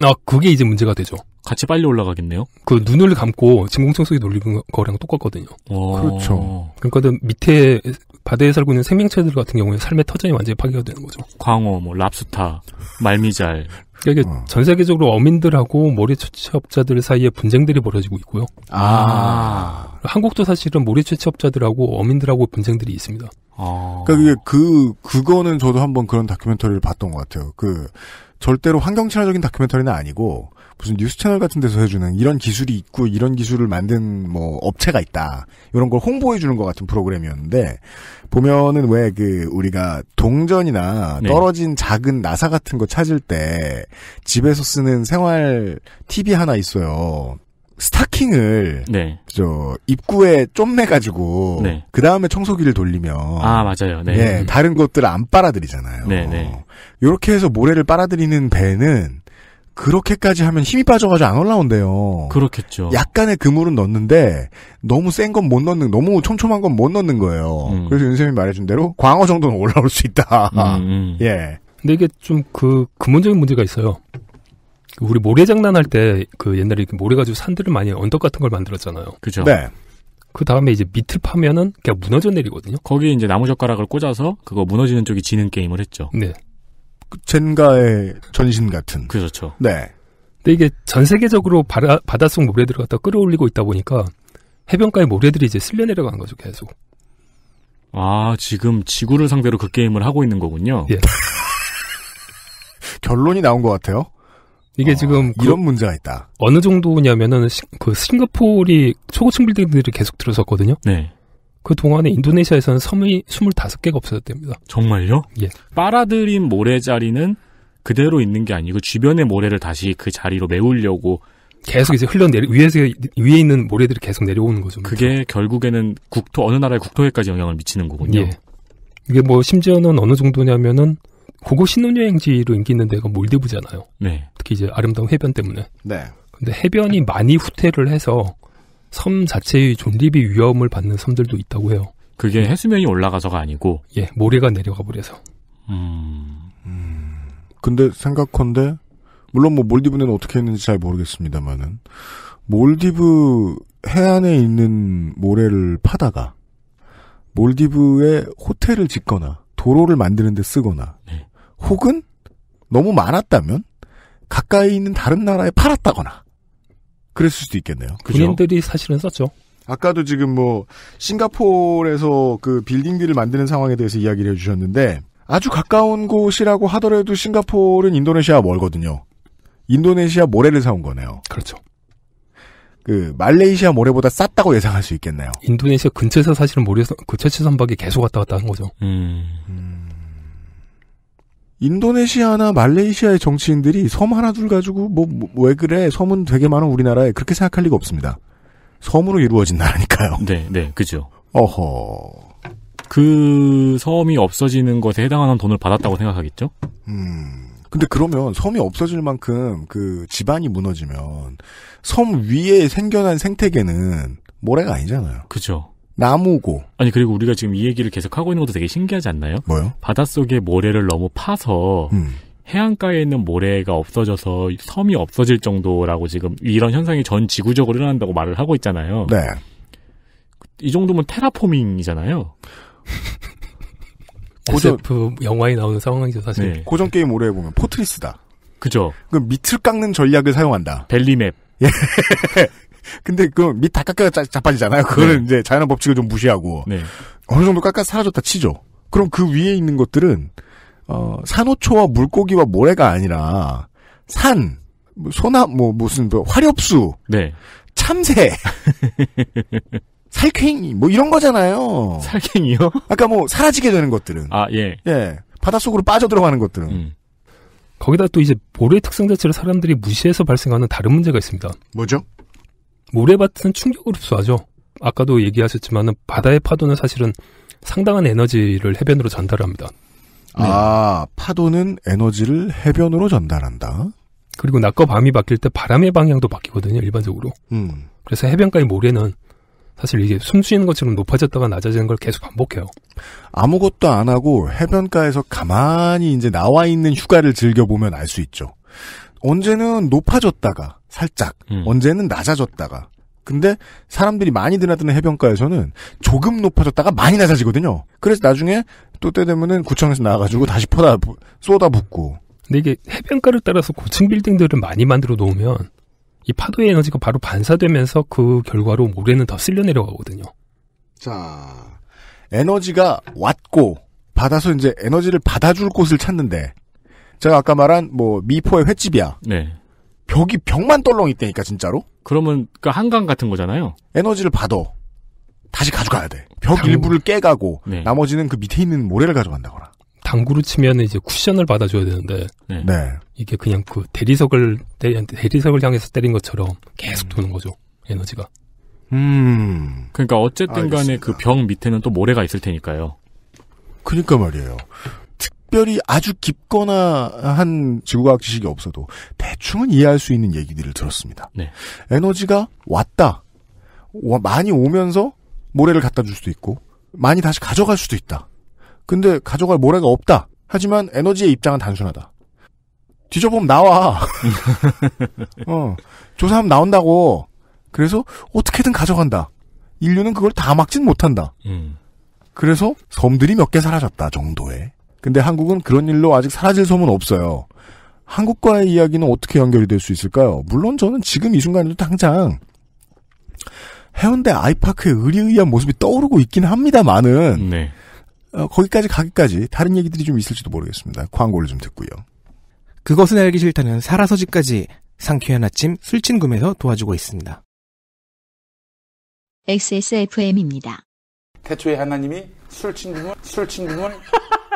아, 그게 이제 문제가 되죠. 같이 빨리 올라가겠네요? 그 눈을 감고 진공청소기 돌리는 거랑 똑같거든요. 오. 어. 그렇죠. 그러니까 밑에 바다에 살고 있는 생명체들 같은 경우에 삶의 터전이 완전히 파괴가 되는 거죠. 광어, 뭐 랍스타, 말미잘. 그러니까 어. 전 세계적으로 어민들하고 모래 채취업자들 사이에 분쟁들이 벌어지고 있고요. 아. 한국도 사실은 모래 채취업자들하고 어민들하고 분쟁들이 있습니다. 아. 그러니까 그 그거는 저도 한번 그런 다큐멘터리를 봤던 것 같아요. 그 절대로 환경 친화적인 다큐멘터리는 아니고 무슨 뉴스 채널 같은 데서 해주는 이런 기술이 있고 이런 기술을 만든 뭐 업체가 있다 이런 걸 홍보해 주는 것 같은 프로그램이었는데 보면은 왜 그 우리가 동전이나 네. 떨어진 작은 나사 같은 거 찾을 때 집에서 쓰는 생활 TV 하나 있어요. 스타킹을 네. 저 입구에 좀매 가지고 네. 그 다음에 청소기를 돌리면 아 맞아요. 네. 예, 다른 것들을 안 빨아들이잖아요. 네, 네. 이렇게 해서 모래를 빨아들이는 배는 그렇게까지 하면 힘이 빠져가지고 안 올라온대요. 그렇겠죠. 약간의 그물은 넣는데 너무 센 건 못 넣는, 너무 촘촘한 건 못 넣는 거예요. 음. 그래서 윤쌤이 말해준 대로 광어 정도는 올라올 수 있다. 음, 음. 예. 근데 이게 좀 그 근본적인 문제가 있어요. 우리 모래장난 할때 그 옛날에 모래 가지고 산들을 많이 언덕 같은 걸 만들었잖아요. 그죠. 네. 그 다음에 이제 밑을 파면은 그냥 무너져 내리거든요. 거기에 이제 나무 젓가락을 꽂아서 그거 무너지는 쪽이 지는 게임을 했죠. 네. 젠가의 전신 같은. 그렇죠. 네. 근데 이게 전 세계적으로 바다, 바닷속 모래들을 갖다 끌어올리고 있다 보니까 해변가의 모래들이 이제 쓸려 내려간 거죠, 계속. 아, 지금 지구를 상대로 그 게임을 하고 있는 거군요. 예. 결론이 나온 것 같아요. 이게 어, 지금 그 이런 그, 문제가 있다. 어느 정도냐면은 시, 그 싱가폴이 초고층 빌딩들이 계속 들어섰거든요. 네. 그 동안에 인도네시아에서는 섬이 25개가 없어졌답니다. 정말요? 예. 빨아들인 모래자리는 그대로 있는 게 아니고 주변의 모래를 다시 그 자리로 메우려고 계속 이제 흘러내리 위에서 위에 있는 모래들이 계속 내려오는 거죠. 그게 결국에는 국토 어느 나라의 국토에까지 영향을 미치는 거군요. 예. 이게 뭐 심지어는 어느 정도냐면은 고고 신혼여행지로 인기 있는 데가 몰디브잖아요. 네. 특히 이제 아름다운 해변 때문에. 네. 근데 해변이 많이 후퇴를 해서 섬 자체의 존립이 위험을 받는 섬들도 있다고 해요. 그게 해수면이 올라가서가 아니고 예 모래가 내려가 버려서. 음. 음. 근데 생각컨대 물론 뭐 몰디브는 어떻게 했는지 잘 모르겠습니다만은 몰디브 해안에 있는 모래를 파다가 몰디브에 호텔을 짓거나 도로를 만드는데 쓰거나 네. 혹은 너무 많았다면 가까이 있는 다른 나라에 팔았다거나 그랬을 수도 있겠네요. 그죠? 군인들이 사실은 썼죠. 아까도 지금 뭐 싱가포르에서 그 빌딩들을 만드는 상황에 대해서 이야기를 해주셨는데 아주 가까운 곳이라고 하더라도 싱가포르는 인도네시아 멀거든요. 인도네시아 모래를 사온 거네요. 그렇죠. 그 말레이시아 모래보다 쌌다고 예상할 수 있겠네요. 인도네시아 근처에서 사실은 모래서 그 채취 선박이 계속 왔다 갔다 한 거죠. 음. 음. 인도네시아나 말레이시아의 정치인들이 섬 하나 둘 가지고 뭐왜 뭐, 뭐 그래 섬은 되게 많은 우리나라에 그렇게 생각할 리가 없습니다. 섬으로 이루어진 나라니까요. 네, 네, 그죠. 어허. 그 섬이 없어지는 것에 해당하는 돈을 받았다고 생각하겠죠? 음. 근데 그러면 섬이 없어질 만큼 그 집안이 무너지면 섬 위에 생겨난 생태계는 모래가 아니잖아요. 그죠. 나무고. 아니 그리고 우리가 지금 이 얘기를 계속 하고 있는 것도 되게 신기하지 않나요? 뭐요? 바닷속에 모래를 너무 파서 음. 해안가에 있는 모래가 없어져서 섬이 없어질 정도라고 지금 이런 현상이 전 지구적으로 일어난다고 말을 하고 있잖아요. 네. 이 정도면 테라포밍이잖아요. 고전 SF 그 영화에 나오는 상황이죠 사실. 네. 고전 게임 오래 해보면 포트리스다. 그죠. 그 밑을 깎는 전략을 사용한다. 벨리맵. 예. 근데 그 밑 다 깎아 자빠지잖아요. 그거는 네. 이제 자연의 법칙을 좀 무시하고 네. 어느 정도 깎아 사라졌다 치죠. 그럼 그 위에 있는 것들은 어, 산호초와 물고기와 모래가 아니라 산, 뭐 소나 뭐 무슨 뭐 화렵수, 네. 참새, 살쾡이 뭐 이런 거잖아요. 살쾡이요? 아까 뭐 사라지게 되는 것들은 아 예, 예 바닷속으로 빠져 들어가는 것들은 음. 거기다 또 이제 모래 특성 자체를 사람들이 무시해서 발생하는 다른 문제가 있습니다. 뭐죠? 모래밭은 충격을 흡수하죠. 아까도 얘기하셨지만은 바다의 파도는 사실은 상당한 에너지를 해변으로 전달합니다. 네. 아, 파도는 에너지를 해변으로 전달한다. 그리고 낮과 밤이 바뀔 때 바람의 방향도 바뀌거든요, 일반적으로. 음. 그래서 해변가의 모래는 사실 이게 숨 쉬는 것처럼 높아졌다가 낮아지는 걸 계속 반복해요. 아무것도 안 하고 해변가에서 가만히 이제 나와 있는 휴가를 즐겨보면 알 수 있죠. 언제는 높아졌다가 살짝, 음. 언제는 낮아졌다가. 근데 사람들이 많이 드나드는 해변가에서는 조금 높아졌다가 많이 낮아지거든요. 그래서 나중에 또 때 되면은 구청에서 나와가지고 다시 퍼다 쏟아붓고. 근데 이게 해변가를 따라서 고층 빌딩들을 많이 만들어 놓으면 이 파도의 에너지가 바로 반사되면서 그 결과로 모래는 더 쓸려 내려가거든요. 자, 에너지가 왔고 받아서 이제 에너지를 받아줄 곳을 찾는데 제가 아까 말한 뭐 미포의 횟집이야. 네. 벽이 벽만 떨렁 이다니까 진짜로. 그러면 그 한강 같은 거잖아요. 에너지를 받아. 다시 가져가야 돼. 벽 당구. 일부를 깨가고 네. 나머지는 그 밑에 있는 모래를 가져간다거나. 당구로 치면 이제 쿠션을 받아줘야 되는데 네. 네. 이게 그냥 그 대리석을 대, 리석을 향해서 때린 것처럼 계속 음. 도는 거죠 에너지가. 음. 그러니까 어쨌든 간에 그 벽 밑에는 또 모래가 있을 테니까요. 그니까 말이에요. 특별히 아주 깊거나 한 지구과학 지식이 없어도 대충은 이해할 수 있는 얘기들을 들었습니다. 네. 에너지가 왔다. 많이 오면서 모래를 갖다 줄 수도 있고 많이 다시 가져갈 수도 있다. 근데 가져갈 모래가 없다. 하지만 에너지의 입장은 단순하다. 뒤져보면 나와. 어, 조사하면 나온다고. 그래서 어떻게든 가져간다. 인류는 그걸 다 막진 못한다. 음. 그래서 섬들이 몇 개 사라졌다 정도의 근데 한국은 그런 일로 아직 사라질 소문 없어요. 한국과의 이야기는 어떻게 연결이 될 수 있을까요? 물론 저는 지금 이 순간에도 당장 해운대 아이파크의 의리의리한 모습이 떠오르고 있긴 합니다만은 네. 어, 거기까지 가기까지 다른 얘기들이 좀 있을지도 모르겠습니다. 광고를 좀 듣고요. 그것은 알기 싫다는 살아서지까지 상쾌한 아침 술친구에서 도와주고 있습니다. XSFM입니다. 태초에 하나님이 술친구을 술친구을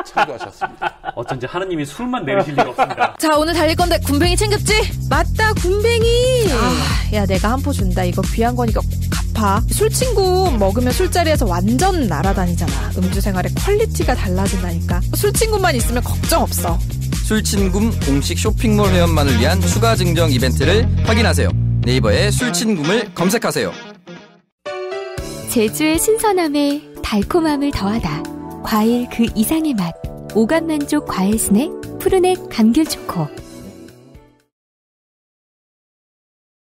창조하셨습니다. 어쩐지 하느님이 술만 내리실 리가 없습니다. 자, 오늘 달릴 건데 군뱅이 챙겼지? 맞다, 군뱅이. 아, 야, 내가 한 포 준다. 이거 귀한 거니까 꼭 갚아. 술 친구 먹으면 술자리에서 완전 날아다니잖아. 음주 생활의 퀄리티가 달라진다니까. 술 친구만 있으면 걱정 없어. 술친구 공식 쇼핑몰 회원만을 위한 추가 증정 이벤트를 확인하세요. 네이버에 술친구을 검색하세요. 제주의 신선함에 달콤함을 더하다. 과일 그 이상의 맛 오감 만족 과일 스낵 푸르넥 감귤 초코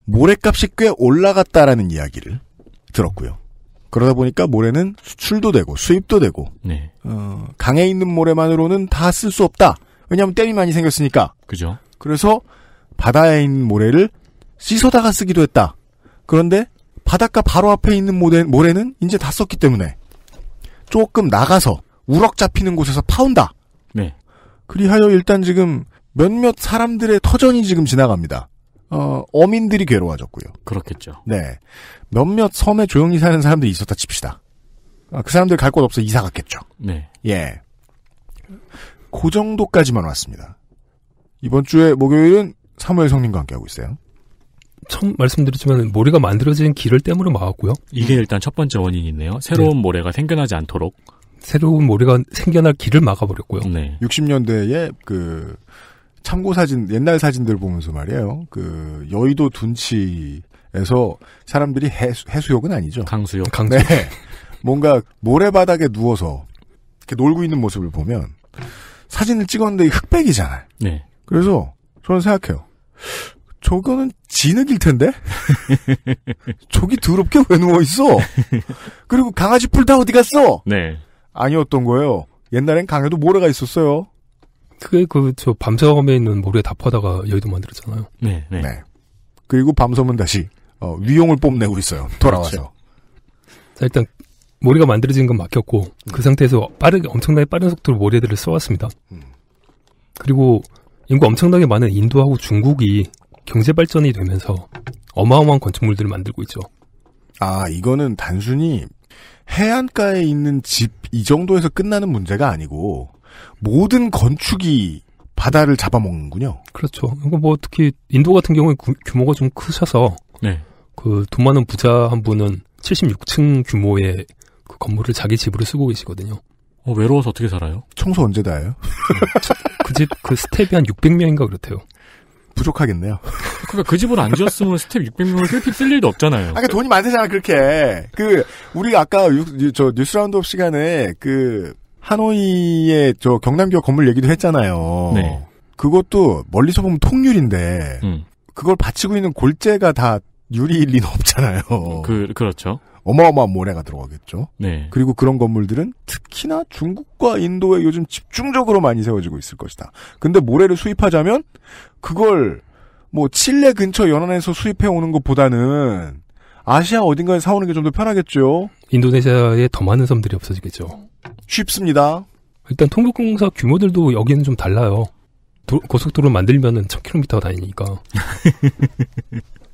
모래값이 꽤 올라갔다라는 이야기를 들었고요. 그러다 보니까 모래는 수출도 되고 수입도 되고 네. 어, 강에 있는 모래만으로는 다 쓸 수 없다. 왜냐하면 댐이 많이 생겼으니까. 그죠. 그래서 바다에 있는 모래를 씻어다가 쓰기도 했다. 그런데 바닷가 바로 앞에 있는 모래, 모래는 이제 다 썼기 때문에 조금 나가서 우럭 잡히는 곳에서 파운다 네. 그리하여 일단 지금 몇몇 사람들의 터전이 지금 지나갑니다. 어, 어민들이 괴로워졌고요. 그렇겠죠. 네. 몇몇 섬에 조용히 사는 사람들이 있었다 칩시다. 아, 그 사람들 갈 곳 없어 이사 갔겠죠. 네. 예. 그 정도까지만 왔습니다. 이번 주에 목요일은 사무엘 성님과 함께하고 있어요. 처음 말씀드렸지만 모래가 만들어진 길을 댐으로 막았고요. 이게 일단 첫 번째 원인이네요. 새로운 네. 모래가 생겨나지 않도록 새로운 모래가 생겨날 길을 막아버렸고요. 네. 60년대에 그 참고 사진 옛날 사진들 보면서 말이에요. 그 여의도 둔치에서 사람들이 해수, 해수욕은 아니죠. 강수욕. 네. 강수. 네. 뭔가 모래바닥에 누워서 이렇게 놀고 있는 모습을 보면 사진을 찍었는데 흑백이잖아요. 네. 그래서 저는 생각해요. 저거는 진흙일 텐데? 저기 더럽게 왜 누워있어? 그리고 강아지 풀다 어디 갔어? 네. 아니었던 거예요. 옛날엔 강에도 모래가 있었어요. 그게 그 저 밤섬에 있는 모래 다 퍼다가 여의도 만들었잖아요. 네, 네. 네. 그리고 밤섬은 다시 어, 위용을 뽐내고 있어요. 그렇죠. 돌아와서. 그렇죠. 자, 일단 모래가 만들어진 건 막혔고 음. 그 상태에서 빠르게 엄청나게 빠른 속도로 모래들을 써왔습니다 음. 그리고 인구 엄청나게 많은 인도하고 중국이 경제 발전이 되면서 어마어마한 건축물들을 만들고 있죠. 아, 이거는 단순히 해안가에 있는 집이 정도에서 끝나는 문제가 아니고 모든 건축이 바다를 잡아먹는군요. 그렇죠. 이거 뭐 특히 인도 같은 경우에 규모가 좀 크셔서 네. 그돈 많은 부자 한 분은 76층 규모의 그 건물을 자기 집으로 쓰고 계시거든요. 어, 외로워서 어떻게 살아요? 청소 언제 다해요? 음. 그 집그 그 스텝이 한 600명인가 그렇대요. 부족하겠네요. 그러니까 그 집을 안 지었으면 스텝 600명을 필필 쓸 일도 없잖아요. 아까 그 돈이 많으잖아 그렇게. 그 우리 아까 저 뉴스 라운드업 시간에 그 하노이의 저 경남교 건물 얘기도 했잖아요. 네. 그것도 멀리서 보면 통유리인데 음. 그걸 받치고 있는 골재가 다 유리일 리는 없잖아요. 그 그렇죠. 어마어마한 모래가 들어가겠죠. 네. 그리고 그런 건물들은 특히나 중국과 인도에 요즘 집중적으로 많이 세워지고 있을 것이다. 근데 모래를 수입하자면 그걸 뭐 칠레 근처 연안에서 수입해 오는 것보다는 아시아 어딘가에 사오는 게 좀 더 편하겠죠. 인도네시아에 더 많은 섬들이 없어지겠죠. 쉽습니다. 일단 통곡공사 규모들도 여기는 좀 달라요. 고속도로 만들면은 1000km 다니니까.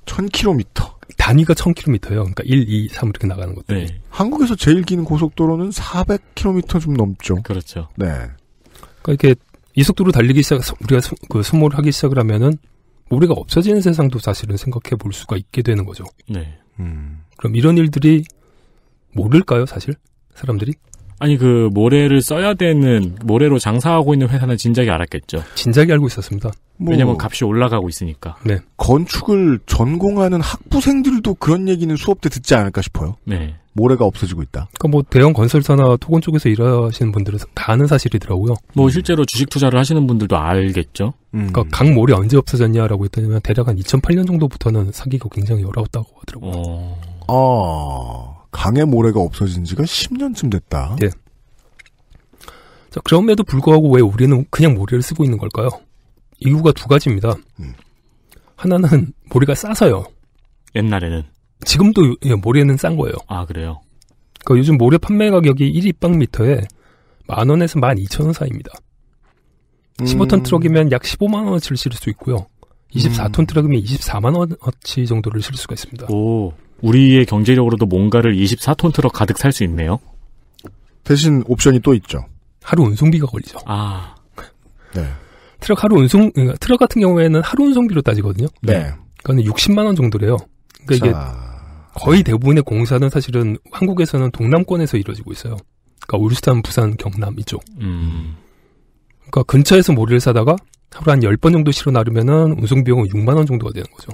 1000km. 단위가 1000km예요. 그러니까 1, 2, 3 이렇게 나가는 것들. 네. 한국에서 제일 긴 고속도로는 400km 좀 넘죠. 그렇죠. 네. 그러니까 이렇게 이 속도로 달리기 시작 우리가 그 소모를 하기 시작을 하면은 우리가 없어지는 세상도 사실은 생각해 볼 수가 있게 되는 거죠. 네. 음. 그럼 이런 일들이 모를까요, 사실? 사람들이? 아니 그 모래를 써야 되는 모래로 장사하고 있는 회사는 진작에 알았겠죠. 진작에 알고 있었습니다. 뭐 왜냐면 값이 올라가고 있으니까. 네. 건축을 전공하는 학부생들도 그런 얘기는 수업 때 듣지 않을까 싶어요. 네. 모래가 없어지고 있다. 그러니까 뭐 대형 건설사나 토건 쪽에서 일하시는 분들은 다 아는 사실이더라고요. 뭐 실제로 주식 투자를 하시는 분들도 알겠죠. 음. 그러니까 각모래 언제 없어졌냐라고 했더니 대략 한 2008년 정도부터는 사기가 굉장히 어려웠다고 하더라고요. 어... 아, 강의 모래가 없어진 지가 10년쯤 됐다. 네. 자, 그럼에도 불구하고 왜 우리는 그냥 모래를 쓰고 있는 걸까요? 이유가 두 가지입니다. 음. 하나는 모래가 싸서요. 옛날에는. 지금도 예, 모래는 싼 거예요. 아, 그래요? 그 요즘 모래 판매 가격이 1 입방미터에 만 원에서 만 이천 원 사이입니다. 15톤 음. 트럭이면 약 15만 원어치를 실을 수 있고요. 24톤 음. 트럭이면 24만 원어치 정도를 실을 수가 있습니다. 오. 우리의 경제력으로도 뭔가를 24톤 트럭 가득 살 수 있네요. 대신 옵션이 또 있죠. 하루 운송비가 걸리죠. 아. 네. 트럭 하루 운송 그러니까 트럭 같은 경우에는 하루 운송비로 따지거든요. 네. 그러니까 60만 원 정도래요. 그러니까 자, 이게 거의 네. 대부분의 공사는 사실은 한국에서는 동남권에서 이루어지고 있어요. 그러니까 울산, 부산, 경남 이쪽. 음. 그러니까 근처에서 모리를 사다가 하루 한 10번 정도 실어 나르면은 운송 비용은 6만 원 정도가 되는 거죠.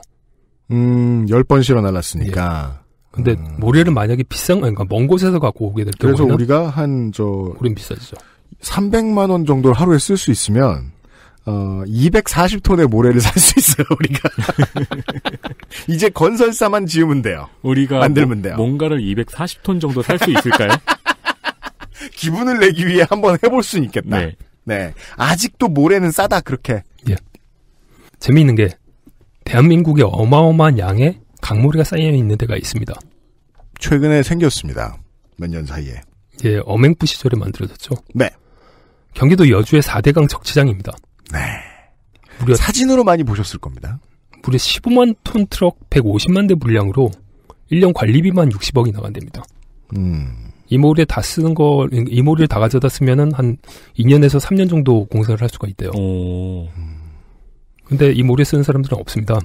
음, 10번 실어 날랐으니까. 예. 근데 음. 모래를 만약에 비싼 그러니까 먼 곳에서 갖고 오게 될 그래서 우리가한저 우린 비싸죠. 300만 원 정도를 하루에 쓸 수 있으면 어 240톤의 모래를 살 수 있어요, 우리가. 이제 건설사만 지으면 돼요. 우리가 만들면 뭐 돼요. 뭔가를 240톤 정도 살 수 있을까요? 기분을 내기 위해 한번 해볼 수 있겠다. 네. 네. 아직도 모래는 싸다 그렇게. 예. 재미있는 게 대한민국의 어마어마한 양의 강물이가 쌓여 있는 데가 있습니다. 최근에 생겼습니다. 몇 년 사이에. 예, 어맹부 시절에 만들어졌죠. 네. 경기도 여주의 4대강 적치장입니다. 네. 무려 사진으로 많이 보셨을 겁니다. 무려 15만 톤 트럭 150만 대분량으로 1년 관리비만 60억이 나간답니다. 음. 이모를 다 쓰는 거, 이모를 다 가져다 쓰면은 한 2년에서 3년 정도 공사를 할 수가 있대요. 오. 음. 근데 이 모래 쓰는 사람들은 없습니다.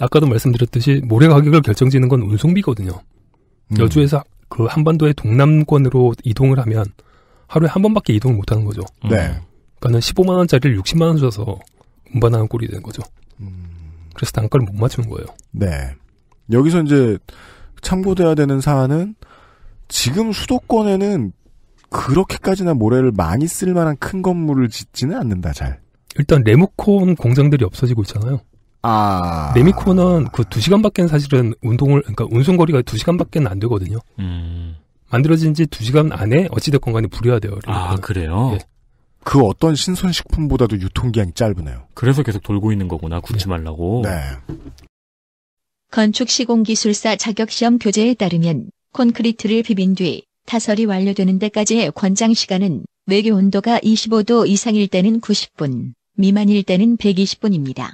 아까도 말씀드렸듯이 모래 가격을 결정짓는 건 운송비거든요. 음. 여주에서 그 한반도의 동남권으로 이동을 하면 하루에 한 번밖에 이동을 못 하는 거죠. 네. 음. 그러니까는 15만 원짜리를 60만 원 줘서 운반하는 꼴이 되는 거죠. 음. 그래서 단가를 못 맞추는 거예요. 네. 여기서 이제 참고돼야 되는 사안은 지금 수도권에는 그렇게까지나 모래를 많이 쓸 만한 큰 건물을 짓지는 않는다, 잘. 일단 레무콘 공장들이 없어지고 있잖아요. 아. 레미콘은 그 두시간밖에 사실은 운동을, 그러니까 운송거리가 두시간밖에안 되거든요. 음. 만들어진 지 두시간 안에 어찌됐건 간에 불려야돼요 아, 그래요? 예. 그 어떤 신선식품보다도 유통기한이 짧으네요. 그래서 계속 돌고 있는 거구나, 굳지 네. 말라고. 네. 건축시공기술사 자격시험 교재에 따르면 콘크리트를 비빈 뒤 타설이 완료되는 데까지의 권장 시간은 외교 온도가 25도 이상일 때는 90분, 미만일 때는 120분입니다.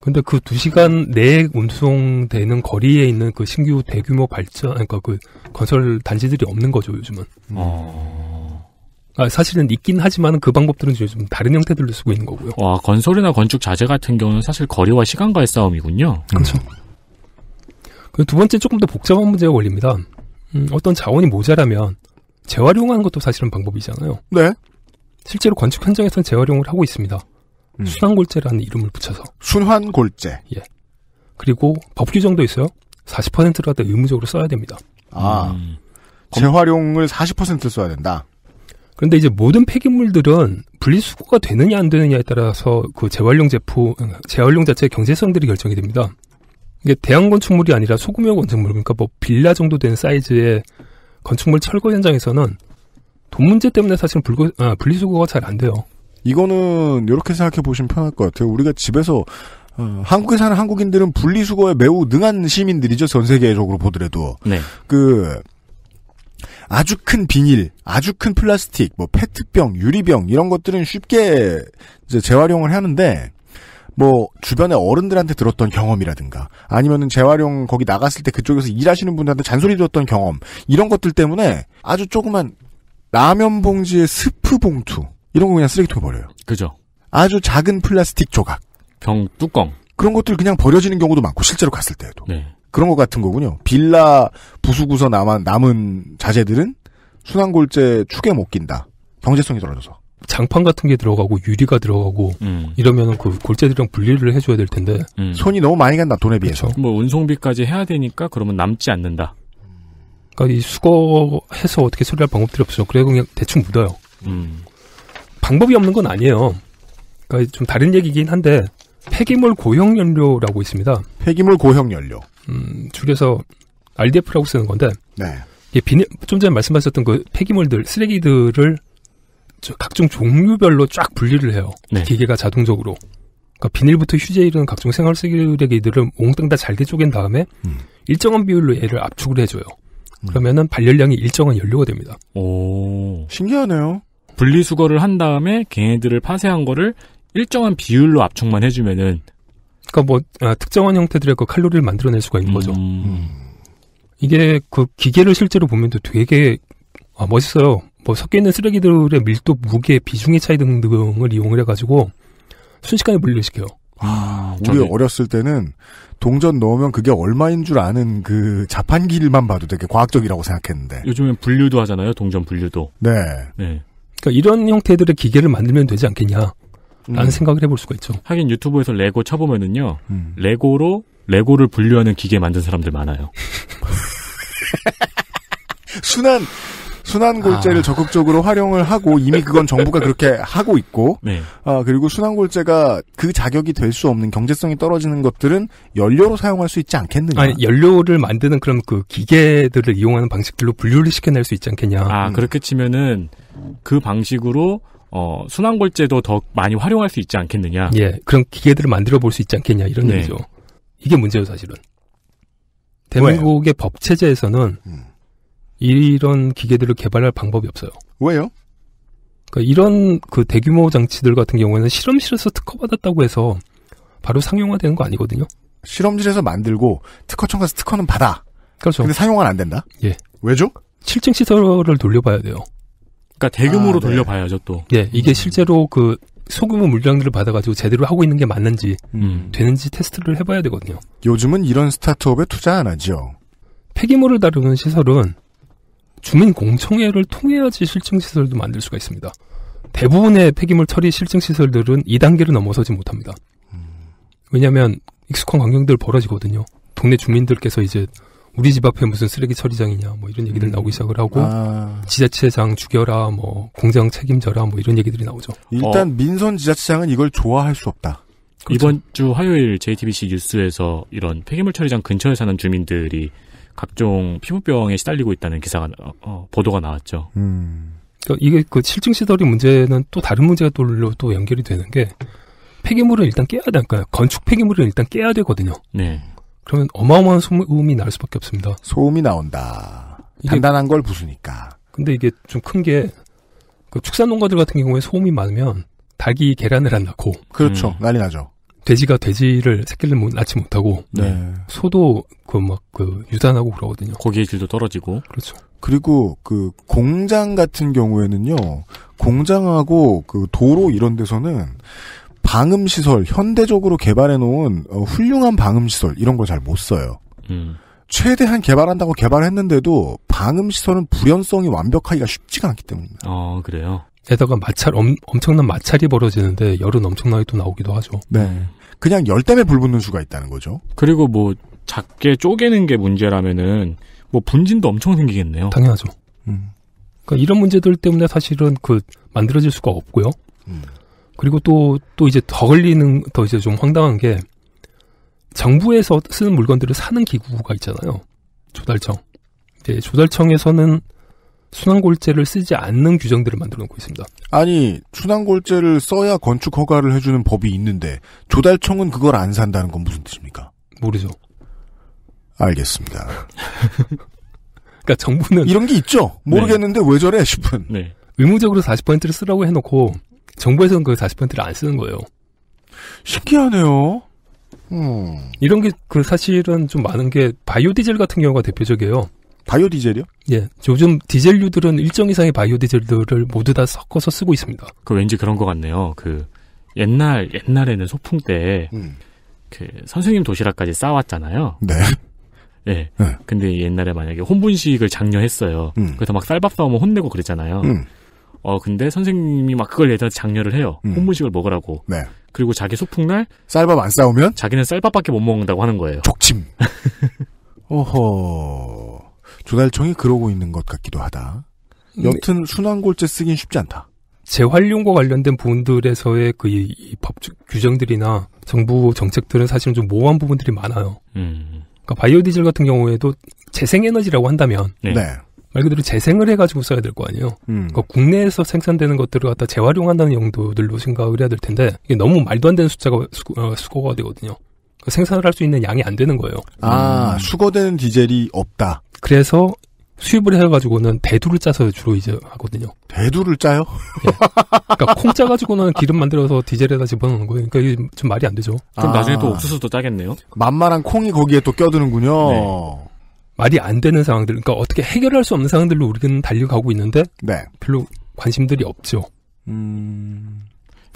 근데 그 두시간 내에 운송되는 거리에 있는 그 신규 대규모 발전, 그러니까 그 건설 단지들이 없는 거죠, 요즘은. 음. 어... 아, 사실은 있긴 하지만 그 방법들은 요즘 다른 형태들로 쓰고 있는 거고요. 와, 건설이나 건축 자재 같은 경우는 사실 거리와 시간과의 싸움이군요. 그렇죠. 두 번째 조금 더 복잡한 문제가 걸립니다. 음, 어떤 자원이 모자라면 재활용하는 것도 사실은 방법이잖아요. 네. 실제로 건축 현장에서는 재활용을 하고 있습니다. 음. 순환골재라는 이름을 붙여서. 순환골재. 예. 그리고 법 규정도 있어요. 40%라도 의무적으로 써야 됩니다. 아. 음. 재활용을 40% 써야 된다. 그런데 이제 모든 폐기물들은 분리수거가 되느냐 안 되느냐에 따라서 그 재활용 제품, 재활용 자체의 경제성들이 결정이 됩니다. 이게 대형 건축물이 아니라 소규모 건축물, 그러니까 뭐 빌라 정도 되는 사이즈의 건축물 철거 현장에서는 돈 문제 때문에 사실은 불고, 아, 분리수거가 잘 안 돼요. 이거는 이렇게 생각해 보시면 편할 것 같아요. 우리가 집에서 어, 한국에 사는 한국인들은 분리수거에 매우 능한 시민들이죠. 전 세계적으로 보더라도. 네. 그 아주 큰 비닐, 아주 큰 플라스틱, 뭐 페트병, 유리병 이런 것들은 쉽게 이제 재활용을 하는데 뭐 주변에 어른들한테 들었던 경험이라든가 아니면은 재활용 거기 나갔을 때 그쪽에서 일하시는 분들한테 잔소리 들었던 경험 이런 것들 때문에 아주 조그만 라면 봉지에 스프 봉투 이런 거 그냥 쓰레기통에 버려요. 그죠. 아주 작은 플라스틱 조각, 병 뚜껑 그런 것들 그냥 버려지는 경우도 많고 실제로 갔을 때에도 네. 그런 것 같은 거군요. 빌라 부수구서 남은 남은 자재들은 순환골재 축에 못 낀다. 경제성이 떨어져서. 장판 같은 게 들어가고 유리가 들어가고 음. 이러면은 그 골재들이랑 분리를 해줘야 될 텐데 음. 손이 너무 많이 간다 돈에 비해서. 그쵸. 그렇죠. 뭐 운송비까지 해야 되니까 그러면 남지 않는다. 그러니까 이 수거해서 어떻게 처리할 방법들이 없어. 그래서 그냥 대충 묻어요. 음. 방법이 없는 건 아니에요. 그러니까 좀 다른 얘기긴 한데 폐기물 고형 연료라고 있습니다. 폐기물 고형 연료. 음, 줄여서 RDF라고 쓰는 건데. 네. 예, 비네, 좀 전에 말씀하셨던 그 폐기물들, 쓰레기들을 각종 종류별로 쫙 분리를 해요. 네. 기계가 자동적으로. 그러니까 비닐부터 휴재 이런 각종 생활 쓰레기들을 몽땅 다 잘게 쪼갠 다음에 음. 일정한 비율로 얘를 압축을 해줘요. 음. 그러면은 발열량이 일정한 연료가 됩니다. 오. 신기하네요. 분리수거를 한 다음에 걔네들을 파쇄한 거를 일정한 비율로 압축만 해주면은. 그니까 뭐, 아, 특정한 형태들의 그 칼로리를 만들어낼 수가 있는 거죠. 음. 음. 이게 그 기계를 실제로 보면 되게, 아, 멋있어요. 뭐 섞여 있는 쓰레기들의 밀도, 무게, 비중의 차이 등등을 이용을 해가지고 순식간에 분리시켜요. 아, 우리 저는... 어렸을 때는 동전 넣으면 그게 얼마인 줄 아는 그 자판기를만 봐도 되게 과학적이라고 생각했는데. 요즘엔 분류도 하잖아요, 동전 분류도. 네. 네. 그러니까 이런 형태들의 기계를 만들면 되지 않겠냐. 라는 음. 생각을 해볼 수가 있죠. 하긴 유튜브에서 레고 쳐보면은요, 음. 레고로 레고를 분류하는 기계 만든 사람들 많아요. 순한 순환 골재를 아. 적극적으로 활용을 하고 이미 그건 정부가 그렇게 하고 있고 네. 아, 그리고 순환 골재가 그 자격이 될 수 없는 경제성이 떨어지는 것들은 연료로 사용할 수 있지 않겠느냐? 아니 연료를 만드는 그런그 기계들을 이용하는 방식들로 분류를 시켜낼 수 있지 않겠냐? 아 음. 그렇게 치면은 그 방식으로 어, 순환 골재도 더 많이 활용할 수 있지 않겠느냐? 예, 그런 기계들을 만들어 볼 수 있지 않겠냐 이런 네. 얘기죠. 이게 문제예요 사실은. 대한민국의 법 체제에서는 음. 이런 기계들을 개발할 방법이 없어요. 왜요? 그러니까 이런 그 대규모 장치들 같은 경우에는 실험실에서 특허받았다고 해서 바로 상용화되는 거 아니거든요. 실험실에서 만들고 특허청 가서 특허는 받아. 그렇죠. 근데 상용화는 안 된다. 예. 왜죠? 실증 시설을 돌려봐야 돼요. 그러니까 대규모로 아, 네. 돌려봐야죠 또. 예, 이게 음. 실제로 그 소규모 물량들을 받아가지고 제대로 하고 있는 게 맞는지 음. 되는지 테스트를 해봐야 되거든요. 요즘은 이런 스타트업에 투자 안 하죠. 폐기물을 다루는 시설은 주민공청회를 통해야지 실증시설도 만들 수가 있습니다. 대부분의 폐기물 처리 실증시설들은 이 단계를 넘어서지 못합니다. 왜냐하면 익숙한 광경들 벌어지거든요. 동네 주민들께서 이제 우리 집 앞에 무슨 쓰레기 처리장이냐 뭐 이런 얘기들 음. 나오기 시작을 하고 아. 지자체장 죽여라 뭐 공장 책임져라 뭐 이런 얘기들이 나오죠. 일단 어. 민선 지자체장은 이걸 좋아할 수 없다. 그렇죠. 이번 주 화요일 JTBC 뉴스에서 이런 폐기물 처리장 근처에 사는 주민들이 각종 피부병에 시달리고 있다는 기사가 어, 어 보도가 나왔죠. 음. 그러니까 이게 그 실증 시설이 문제는 또 다른 문제가 또로 또 연결이 되는 게 폐기물을 일단 깨야 될까요? 그러니까 건축 폐기물을 일단 깨야 되거든요. 네. 그러면 어마어마한 소음이 날 수밖에 없습니다. 소음이 나온다. 단단한 걸 부수니까. 근데 이게 좀 큰 게 그 축산 농가들 같은 경우에 소음이 많으면 닭이 계란을 안 낳고 그렇죠. 음. 난리 나죠. 돼지가 돼지를 새끼를 낳지 못하고 네. 소도 그 막그 그유단하고 그러거든요. 거기에 질도 떨어지고 그렇죠. 그리고 그 공장 같은 경우에는요 공장하고 그 도로 이런 데서는 방음 시설 현대적으로 개발해 놓은 어, 훌륭한 방음 시설 이런 걸 잘 못 써요. 음. 최대한 개발한다고 개발했는데도 방음 시설은 불연성이 완벽하기가 쉽지가 않기 때문입니다. 어 그래요. 게다가 마찰 엄, 엄청난 마찰이 벌어지는데 열은 엄청나게 또 나오기도 하죠. 네. 그냥 열 때문에 불붙는 수가 있다는 거죠. 그리고 뭐 작게 쪼개는 게 문제라면은 뭐 분진도 엄청 생기겠네요. 당연하죠. 음. 그러니까 이런 문제들 때문에 사실은 그 만들어질 수가 없고요. 음. 그리고 또 또 이제 더 걸리는 더 이제 좀 황당한 게 정부에서 쓰는 물건들을 사는 기구가 있잖아요. 조달청. 네, 조달청에서는 순환골재를 쓰지 않는 규정들을 만들어 놓고 있습니다. 아니 순환골재를 써야 건축 허가를 해주는 법이 있는데 조달청은 그걸 안 산다는 건 무슨 뜻입니까? 모르죠. 알겠습니다. 그러니까 정부는 이런 게 있죠. 모르겠는데 네. 왜 저래 싶은. 네. 의무적으로 40%를 쓰라고 해놓고 정부에서는 그 40%를 안 쓰는 거예요. 신기하네요. 음. 이런 게 그 사실은 좀 많은 게 바이오디젤 같은 경우가 대표적이에요. 바이오 디젤이요? 예. 요즘 디젤류들은 일정 이상의 바이오 디젤들을 모두 다 섞어서 쓰고 있습니다. 그 왠지 그런 것 같네요. 그 옛날 옛날에는 소풍 때 음. 그 선생님 도시락까지 싸왔잖아요. 네. 예. 네. 근데 옛날에 만약에 혼분식을 장려했어요. 음. 그래서 막 쌀밥 싸우면 혼내고 그랬잖아요. 음. 어 근데 선생님이 막 그걸 예전에 장려를 해요. 음. 혼분식을 먹으라고. 네. 그리고 자기 소풍날 쌀밥 안 싸우면 자기는 쌀밥밖에 못 먹는다고 하는 거예요. 족침. 어허. 조달청이 그러고 있는 것 같기도 하다. 네. 여튼 순환골재 쓰긴 쉽지 않다. 재활용과 관련된 부분들에서의 그법 규정들이나 정부 정책들은 사실은 좀 모호한 부분들이 많아요. 음. 그러니까 바이오디젤 같은 경우에도 재생에너지라고 한다면 네. 네. 말 그대로 재생을 해가지고 써야 될 거 아니에요. 음. 그러니까 국내에서 생산되는 것들을 갖다 재활용한다는 용도들로 생각을 해야 될 텐데 이게 너무 말도 안 되는 숫자가 어, 그러니까 수, 어, 수거가 되거든요. 생산을 할 수 있는 양이 안 되는 거예요. 아 음. 수거되는 디젤이 없다. 그래서 수입을 해가지고는 대두를 짜서 주로 이제 하거든요. 대두를 짜요? 예. 그러니까 콩 짜가지고는 기름 만들어서 디젤에다 집어넣는 거예요. 그러니까 좀 말이 안 되죠. 그럼 아, 나중에 또 옥수수도 짜겠네요. 만만한 콩이 거기에 또 껴드는군요. 네. 말이 안 되는 상황들, 그러니까 어떻게 해결할 수 없는 상황들로 우리는 달려가고 있는데 네. 별로 관심들이 없죠. 음...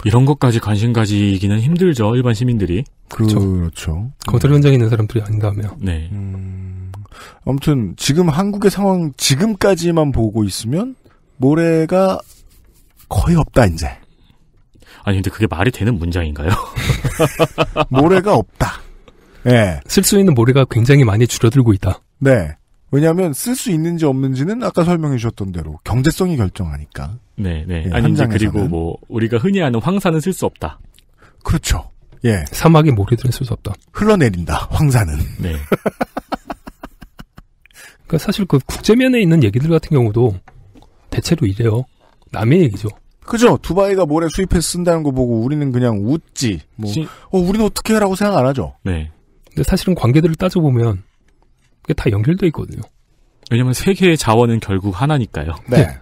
이런 것까지 관심 가지기는 힘들죠 일반 시민들이. 그렇죠. 그렇죠. 건설 현장에 있는 사람들이 아닌가 하면. 네. 음... 아무튼 지금 한국의 상황 지금까지만 보고 있으면 모래가 거의 없다 이제. 아니 근데 그게 말이 되는 문장인가요? 모래가 없다. 예. 네. 쓸수 있는 모래가 굉장히 많이 줄어들고 있다. 네. 왜냐하면 쓸 수 있는지 없는지는 아까 설명해 주셨던 대로 경제성이 결정하니까. 네, 네. 예, 아니 이제 그리고 뭐 우리가 흔히 아는 황사는 쓸 수 없다. 그렇죠. 예. 사막의 모래들은 쓸 수 없다. 흘러내린다. 황사는. 네. 그러니까 사실 그 국제면에 있는 얘기들 같은 경우도 대체로 이래요. 남의 얘기죠. 그죠? 두바이가 모래 수입해서 쓴다는 거 보고 우리는 그냥 웃지. 뭐, 시... 어, 우리는 어떻게 하라고 생각 안 하죠. 네. 근데 사실은 관계들을 따져보면 그게 다 연결돼 있거든요. 왜냐면 세계의 자원은 결국 하나니까요. 네. 네.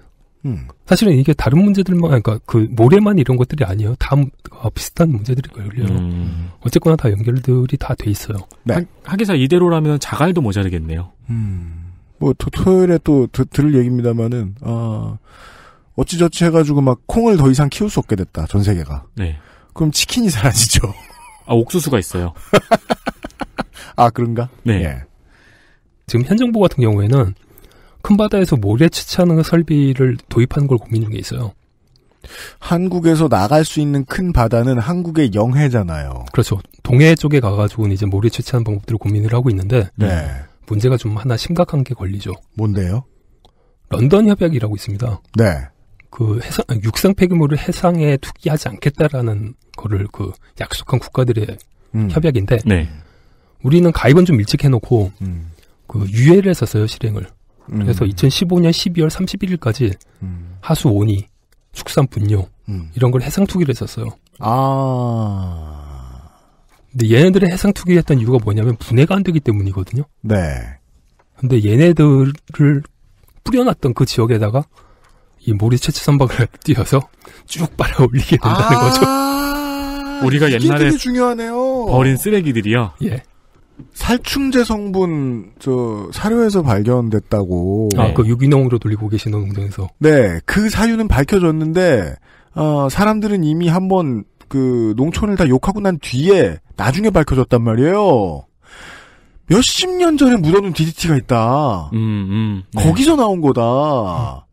음. 사실은 이게 다른 문제들만, 뭐, 그러니까 그 모래만 이런 것들이 아니에요. 다 아, 비슷한 문제들이 걸려요. 음. 어쨌거나 다 연결들이 다 돼 있어요. 네. 하, 하기사 이대로라면 자갈도 모자르겠네요. 음. 뭐 토, 요일에또 들을 얘기입니다만은 어, 아, 어찌저찌 해가지고 막 콩을 더 이상 키울 수 없게 됐다 전 세계가. 네. 그럼 치킨이 사라지죠. 아 옥수수가 있어요. 아 그런가? 네. 예. 지금 현 정부 같은 경우에는 큰 바다에서 모래 채취하는 설비를 도입하는 걸 고민 중에 있어요. 한국에서 나갈 수 있는 큰 바다는 한국의 영해잖아요. 그렇죠. 동해 쪽에 가가지고 이제 모래 채취하는 방법들을 고민을 하고 있는데. 네. 음. 문제가 좀 하나 심각한 게 걸리죠. 뭔데요? 런던 협약이라고 있습니다. 네. 그 해상, 육상 폐기물을 해상에 투기하지 않겠다라는 거를 그 약속한 국가들의 음. 협약인데 네. 우리는 가입은 좀 일찍 해놓고 음. 그 유예를 했었어요 실행을. 음. 그래서 2015년 12월 31일까지 음. 하수 오니 축산 분뇨 음. 이런 걸 해상 투기를 했었어요. 아. 근데 얘네들의 해상 투기했던 이유가 뭐냐면 분해가 안 되기 때문이거든요. 네. 근데 얘네들을 뿌려놨던 그 지역에다가 이 모리 채취 선박을 띄어서 쭉 빨아 올리게 된다는 아~ 거죠. 우리가 옛날에 중요하네요. 버린 쓰레기들이요. 예. 살충제 성분 저 사료에서 발견됐다고. 아, 그 유기농으로 돌리고 계시는 농장에서. 네, 그 사유는 밝혀졌는데 어, 사람들은 이미 한번 그 농촌을 다 욕하고 난 뒤에 나중에 밝혀졌단 말이에요. 몇십 년 전에 묻어둔 DDT가 있다. 음, 음, 네. 거기서 나온 거다.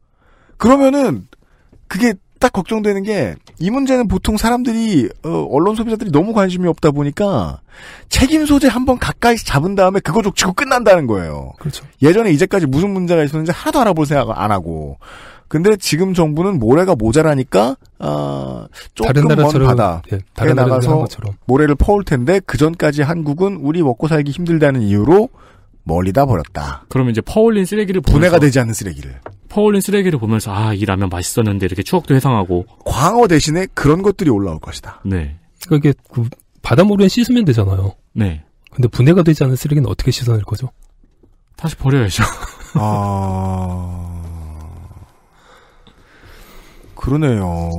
그러면은 그게 딱 걱정되는 게 이 문제는 보통 사람들이 어, 언론 소비자들이 너무 관심이 없다 보니까 책임 소재 한 번 가까이 잡은 다음에 그거 족치고 끝난다는 거예요. 그렇죠. 예전에 이제까지 무슨 문제가 있었는지 하나도 알아볼 생각 안 하고 근데 지금 정부는 모래가 모자라니까 아, 조금 먼 바다 예, 다른 나가서 모래를 퍼올 텐데 그 전까지 한국은 우리 먹고 살기 힘들다는 이유로 멀리다 버렸다. 그러면 이제 퍼올린 쓰레기를 보면서 분해가 되지 않는 쓰레기를 퍼올린 쓰레기를 보면서 아 이 라면 맛있었는데 이렇게 추억도 회상하고 광어 대신에 그런 것들이 올라올 것이다. 네. 그러니까 이게 그 바닷물에 씻으면 되잖아요. 네. 근데 분해가 되지 않은 쓰레기는 어떻게 씻어낼 거죠? 다시 버려야죠. 아. 그러네요.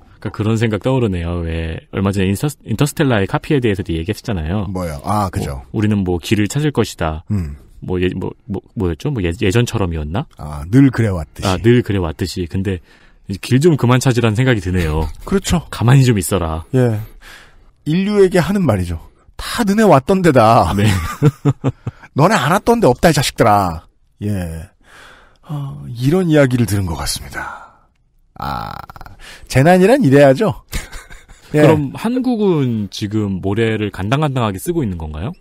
그러니까 그런 생각 떠오르네요. 왜 얼마 전에 인터, 인터스텔라의 카피에 대해서도 얘기했잖아요 뭐요? 아, 그죠. 뭐, 우리는 뭐 길을 찾을 것이다. 음. 뭐, 예, 뭐, 뭐, 뭐였죠? 뭐 예, 예전처럼이었나? 아, 늘 그래왔듯이. 아, 늘 그래왔듯이. 근데 길 좀 그만 찾으라는 생각이 드네요. 그렇죠. 가만히 좀 있어라. 예. 인류에게 하는 말이죠. 다 눈에 왔던 데다. 아, 네. 너네 안 왔던 데 없다, 이 자식들아. 예. 어, 이런 이야기를 들은 것 같습니다. 아, 재난이란 이래야죠. 예. 그럼 한국은 지금 모래를 간당간당하게 쓰고 있는 건가요?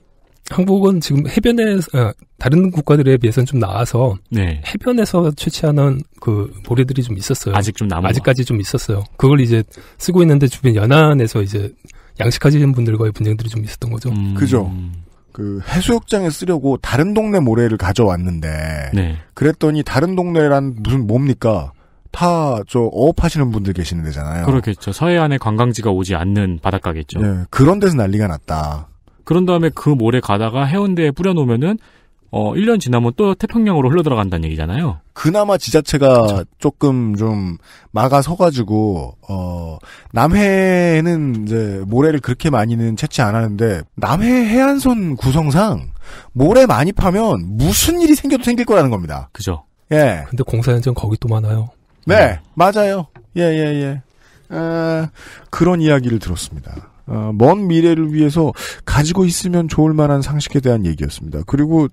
한국은 지금 해변에 어, 다른 국가들에 비해서는 좀 나아서 네. 해변에서 채취하는 그 모래들이 좀 있었어요. 아직 좀 남아 아직까지 좀 있었어요. 그걸 이제 쓰고 있는데 주변 연안에서 이제 양식하시는 분들과의 분쟁들이 좀 있었던 거죠. 음... 그죠. 그 해수욕장에 쓰려고 다른 동네 모래를 가져왔는데 네. 그랬더니 다른 동네란 무슨 뭡니까? 타저 어업하시는 분들 계시는 데잖아요. 그렇겠죠. 서해안에 관광지가 오지 않는 바닷가겠죠. 네, 그런 데서 난리가 났다. 그런 다음에 그 모래 가다가 해운대에 뿌려놓으면은 어 1년 지나면 또 태평양으로 흘러들어간다는 얘기잖아요. 그나마 지자체가 그쵸. 조금 좀 막아서가지고 어 남해는 에 이제 모래를 그렇게 많이는 채취 안 하는데 남해 해안선 구성상 모래 많이 파면 무슨 일이 생겨도 생길 거라는 겁니다. 그죠. 예. 근데 공사 현장 거기 또 많아요. 네, 네, 맞아요. 예, 예, 예. 아, 그런 이야기를 들었습니다. 어, 먼 미래를 위해서 가지고 있으면 좋을 만한 상식에 대한 얘기였습니다. 그리고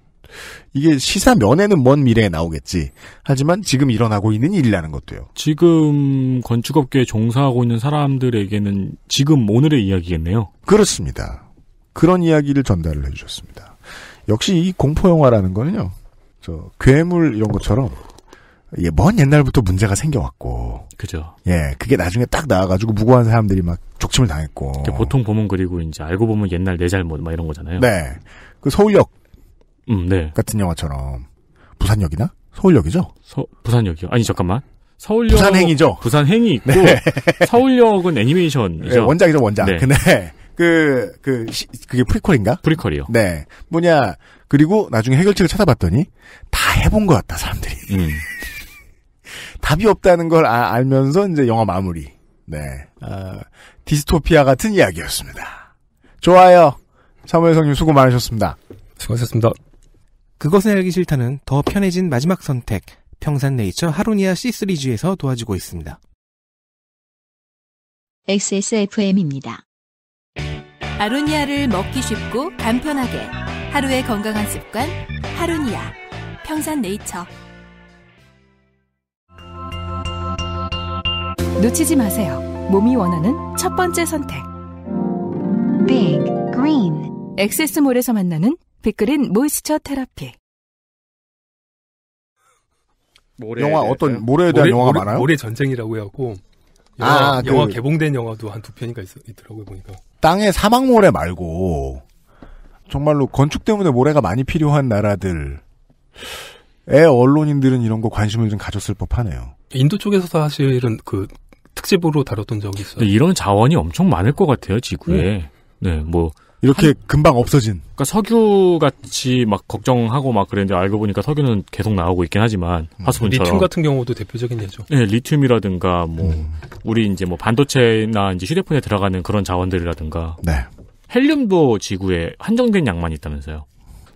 이게 시사 면에는 먼 미래에 나오겠지. 하지만 지금 일어나고 있는 일이라는 것도요. 지금 건축업계에 종사하고 있는 사람들에게는 지금 오늘의 이야기겠네요. 그렇습니다. 그런 이야기를 전달을 해주셨습니다. 역시 이 공포영화라는 거는요, 저, 괴물 이런 것처럼 이게 예, 먼 옛날부터 문제가 생겨왔고. 그죠. 예, 그게 나중에 딱 나와가지고 무고한 사람들이 막 족침을 당했고. 보통 보면 그리고 이제 알고 보면 옛날 내 잘못 막 이런 거잖아요. 네. 그 서울역. 음, 네. 같은 영화처럼. 부산역이나? 서울역이죠? 서, 부산역이요. 아니, 잠깐만. 서울역. 부산행이죠. 부산행이 있고. 네. 서울역은 애니메이션이죠. 네, 원작이죠, 원작. 네. 근데 그, 그, 시, 그게 프리퀄인가? 프리퀄이요. 네. 뭐냐. 그리고 나중에 해결책을 찾아봤더니 다 해본 것 같다, 사람들이. 음. 답이 없다는 걸 아, 알면서 이제 영화 마무리. 네. 아, 디스토피아 같은 이야기였습니다. 좋아요. 사무엘 성님 수고 많으셨습니다. 수고하셨습니다. 그것은 알기 싫다는 더 편해진 마지막 선택. 평산네이처 하루니아 C3G에서 도와주고 있습니다. XSFM입니다. 아로니아를 먹기 쉽고 간편하게 하루의 건강한 습관 하루니아 평산네이처 놓치지 마세요. 몸이 원하는 첫 번째 선택. Big Green. 엑세스몰에서 만나는 빅그린 모이스처 테라피. 영화 어떤 모래에 대한 모래, 영화가 모래, 많아요? 모래 전쟁이라고 해갖고 영화, 아, 영화 그, 개봉된 영화도 한 두 편인가 있, 있더라고요 보니까 땅의 사막모래 말고 정말로 건축 때문에 모래가 많이 필요한 나라들 에 언론인들은 이런 거 관심을 좀 가졌을 법하네요. 인도 쪽에서 사실은 그 특집으로 다뤘던 적이 있어요. 이런 자원이 엄청 많을 것 같아요 지구에. 음. 네, 뭐 이렇게 한, 금방 없어진. 그러니까 석유 같이 막 걱정하고 막 그랬는데 알고 보니까 석유는 계속 나오고 있긴 하지만 화수분처럼. 음. 리튬 같은 경우도 대표적인 예죠. 네, 리튬이라든가 뭐 음. 우리 이제 뭐 반도체나 이제 휴대폰에 들어가는 그런 자원들이라든가. 네. 헬륨도 지구에 한정된 양만 있다면서요.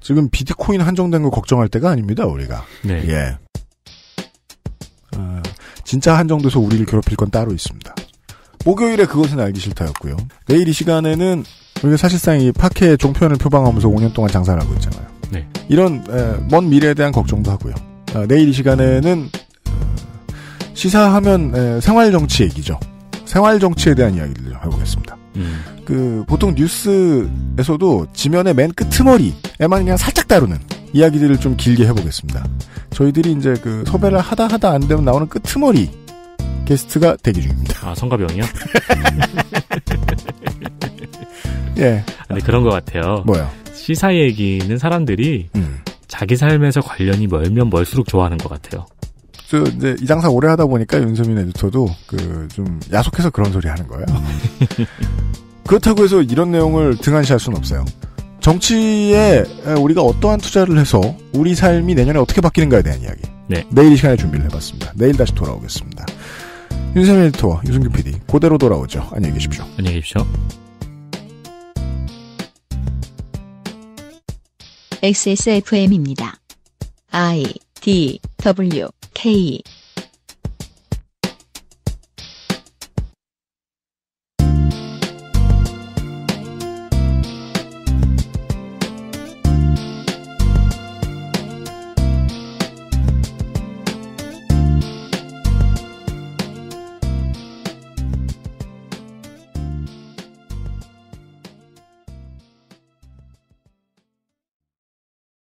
지금 비트코인 한정된 거 걱정할 때가 아닙니다, 우리가. 네. 예. 아, 진짜 한정돼서 우리를 괴롭힐 건 따로 있습니다. 목요일에 그것은 알기 싫다였고요. 내일 이 시간에는 우리가 사실상 이 파케 의 종편을 표방하면서 5년 동안 장사를 하고 있잖아요. 네. 이런 에, 먼 미래에 대한 걱정도 하고요. 아, 내일 이 시간에는 어, 시사하면 생활 정치 얘기죠. 생활 정치에 대한 이야기를 해보겠습니다. 음. 그 보통 뉴스에서도 지면의 맨 끄트머리에만 그냥 살짝 다루는 이야기들을 좀 길게 해보겠습니다. 저희들이 이제 그 섭외를 하다 하다 안 되면 나오는 끄트머리 게스트가 대기 중입니다. 아 성가병이요? 음. 예. 아, 근데 그런 것 같아요. 뭐요? 시사 얘기는 사람들이 음. 자기 삶에서 관련이 멀면 멀수록 좋아하는 것 같아요. 또 이제 이 장사 오래 하다 보니까 윤세민 에디터도 그좀 야속해서 그런 소리 하는 거예요. 음. 그렇다고 해서 이런 내용을 등한시할 수는 없어요. 정치에 우리가 어떠한 투자를 해서 우리 삶이 내년에 어떻게 바뀌는가에 대한 이야기. 네. 내일 이 시간에 준비를 해봤습니다. 내일 다시 돌아오겠습니다. 윤세민 에디터와 유승규 PD 고대로 돌아오죠. 안녕히 계십시오. 안녕히 계십시오. XSFM입니다. I D, W, K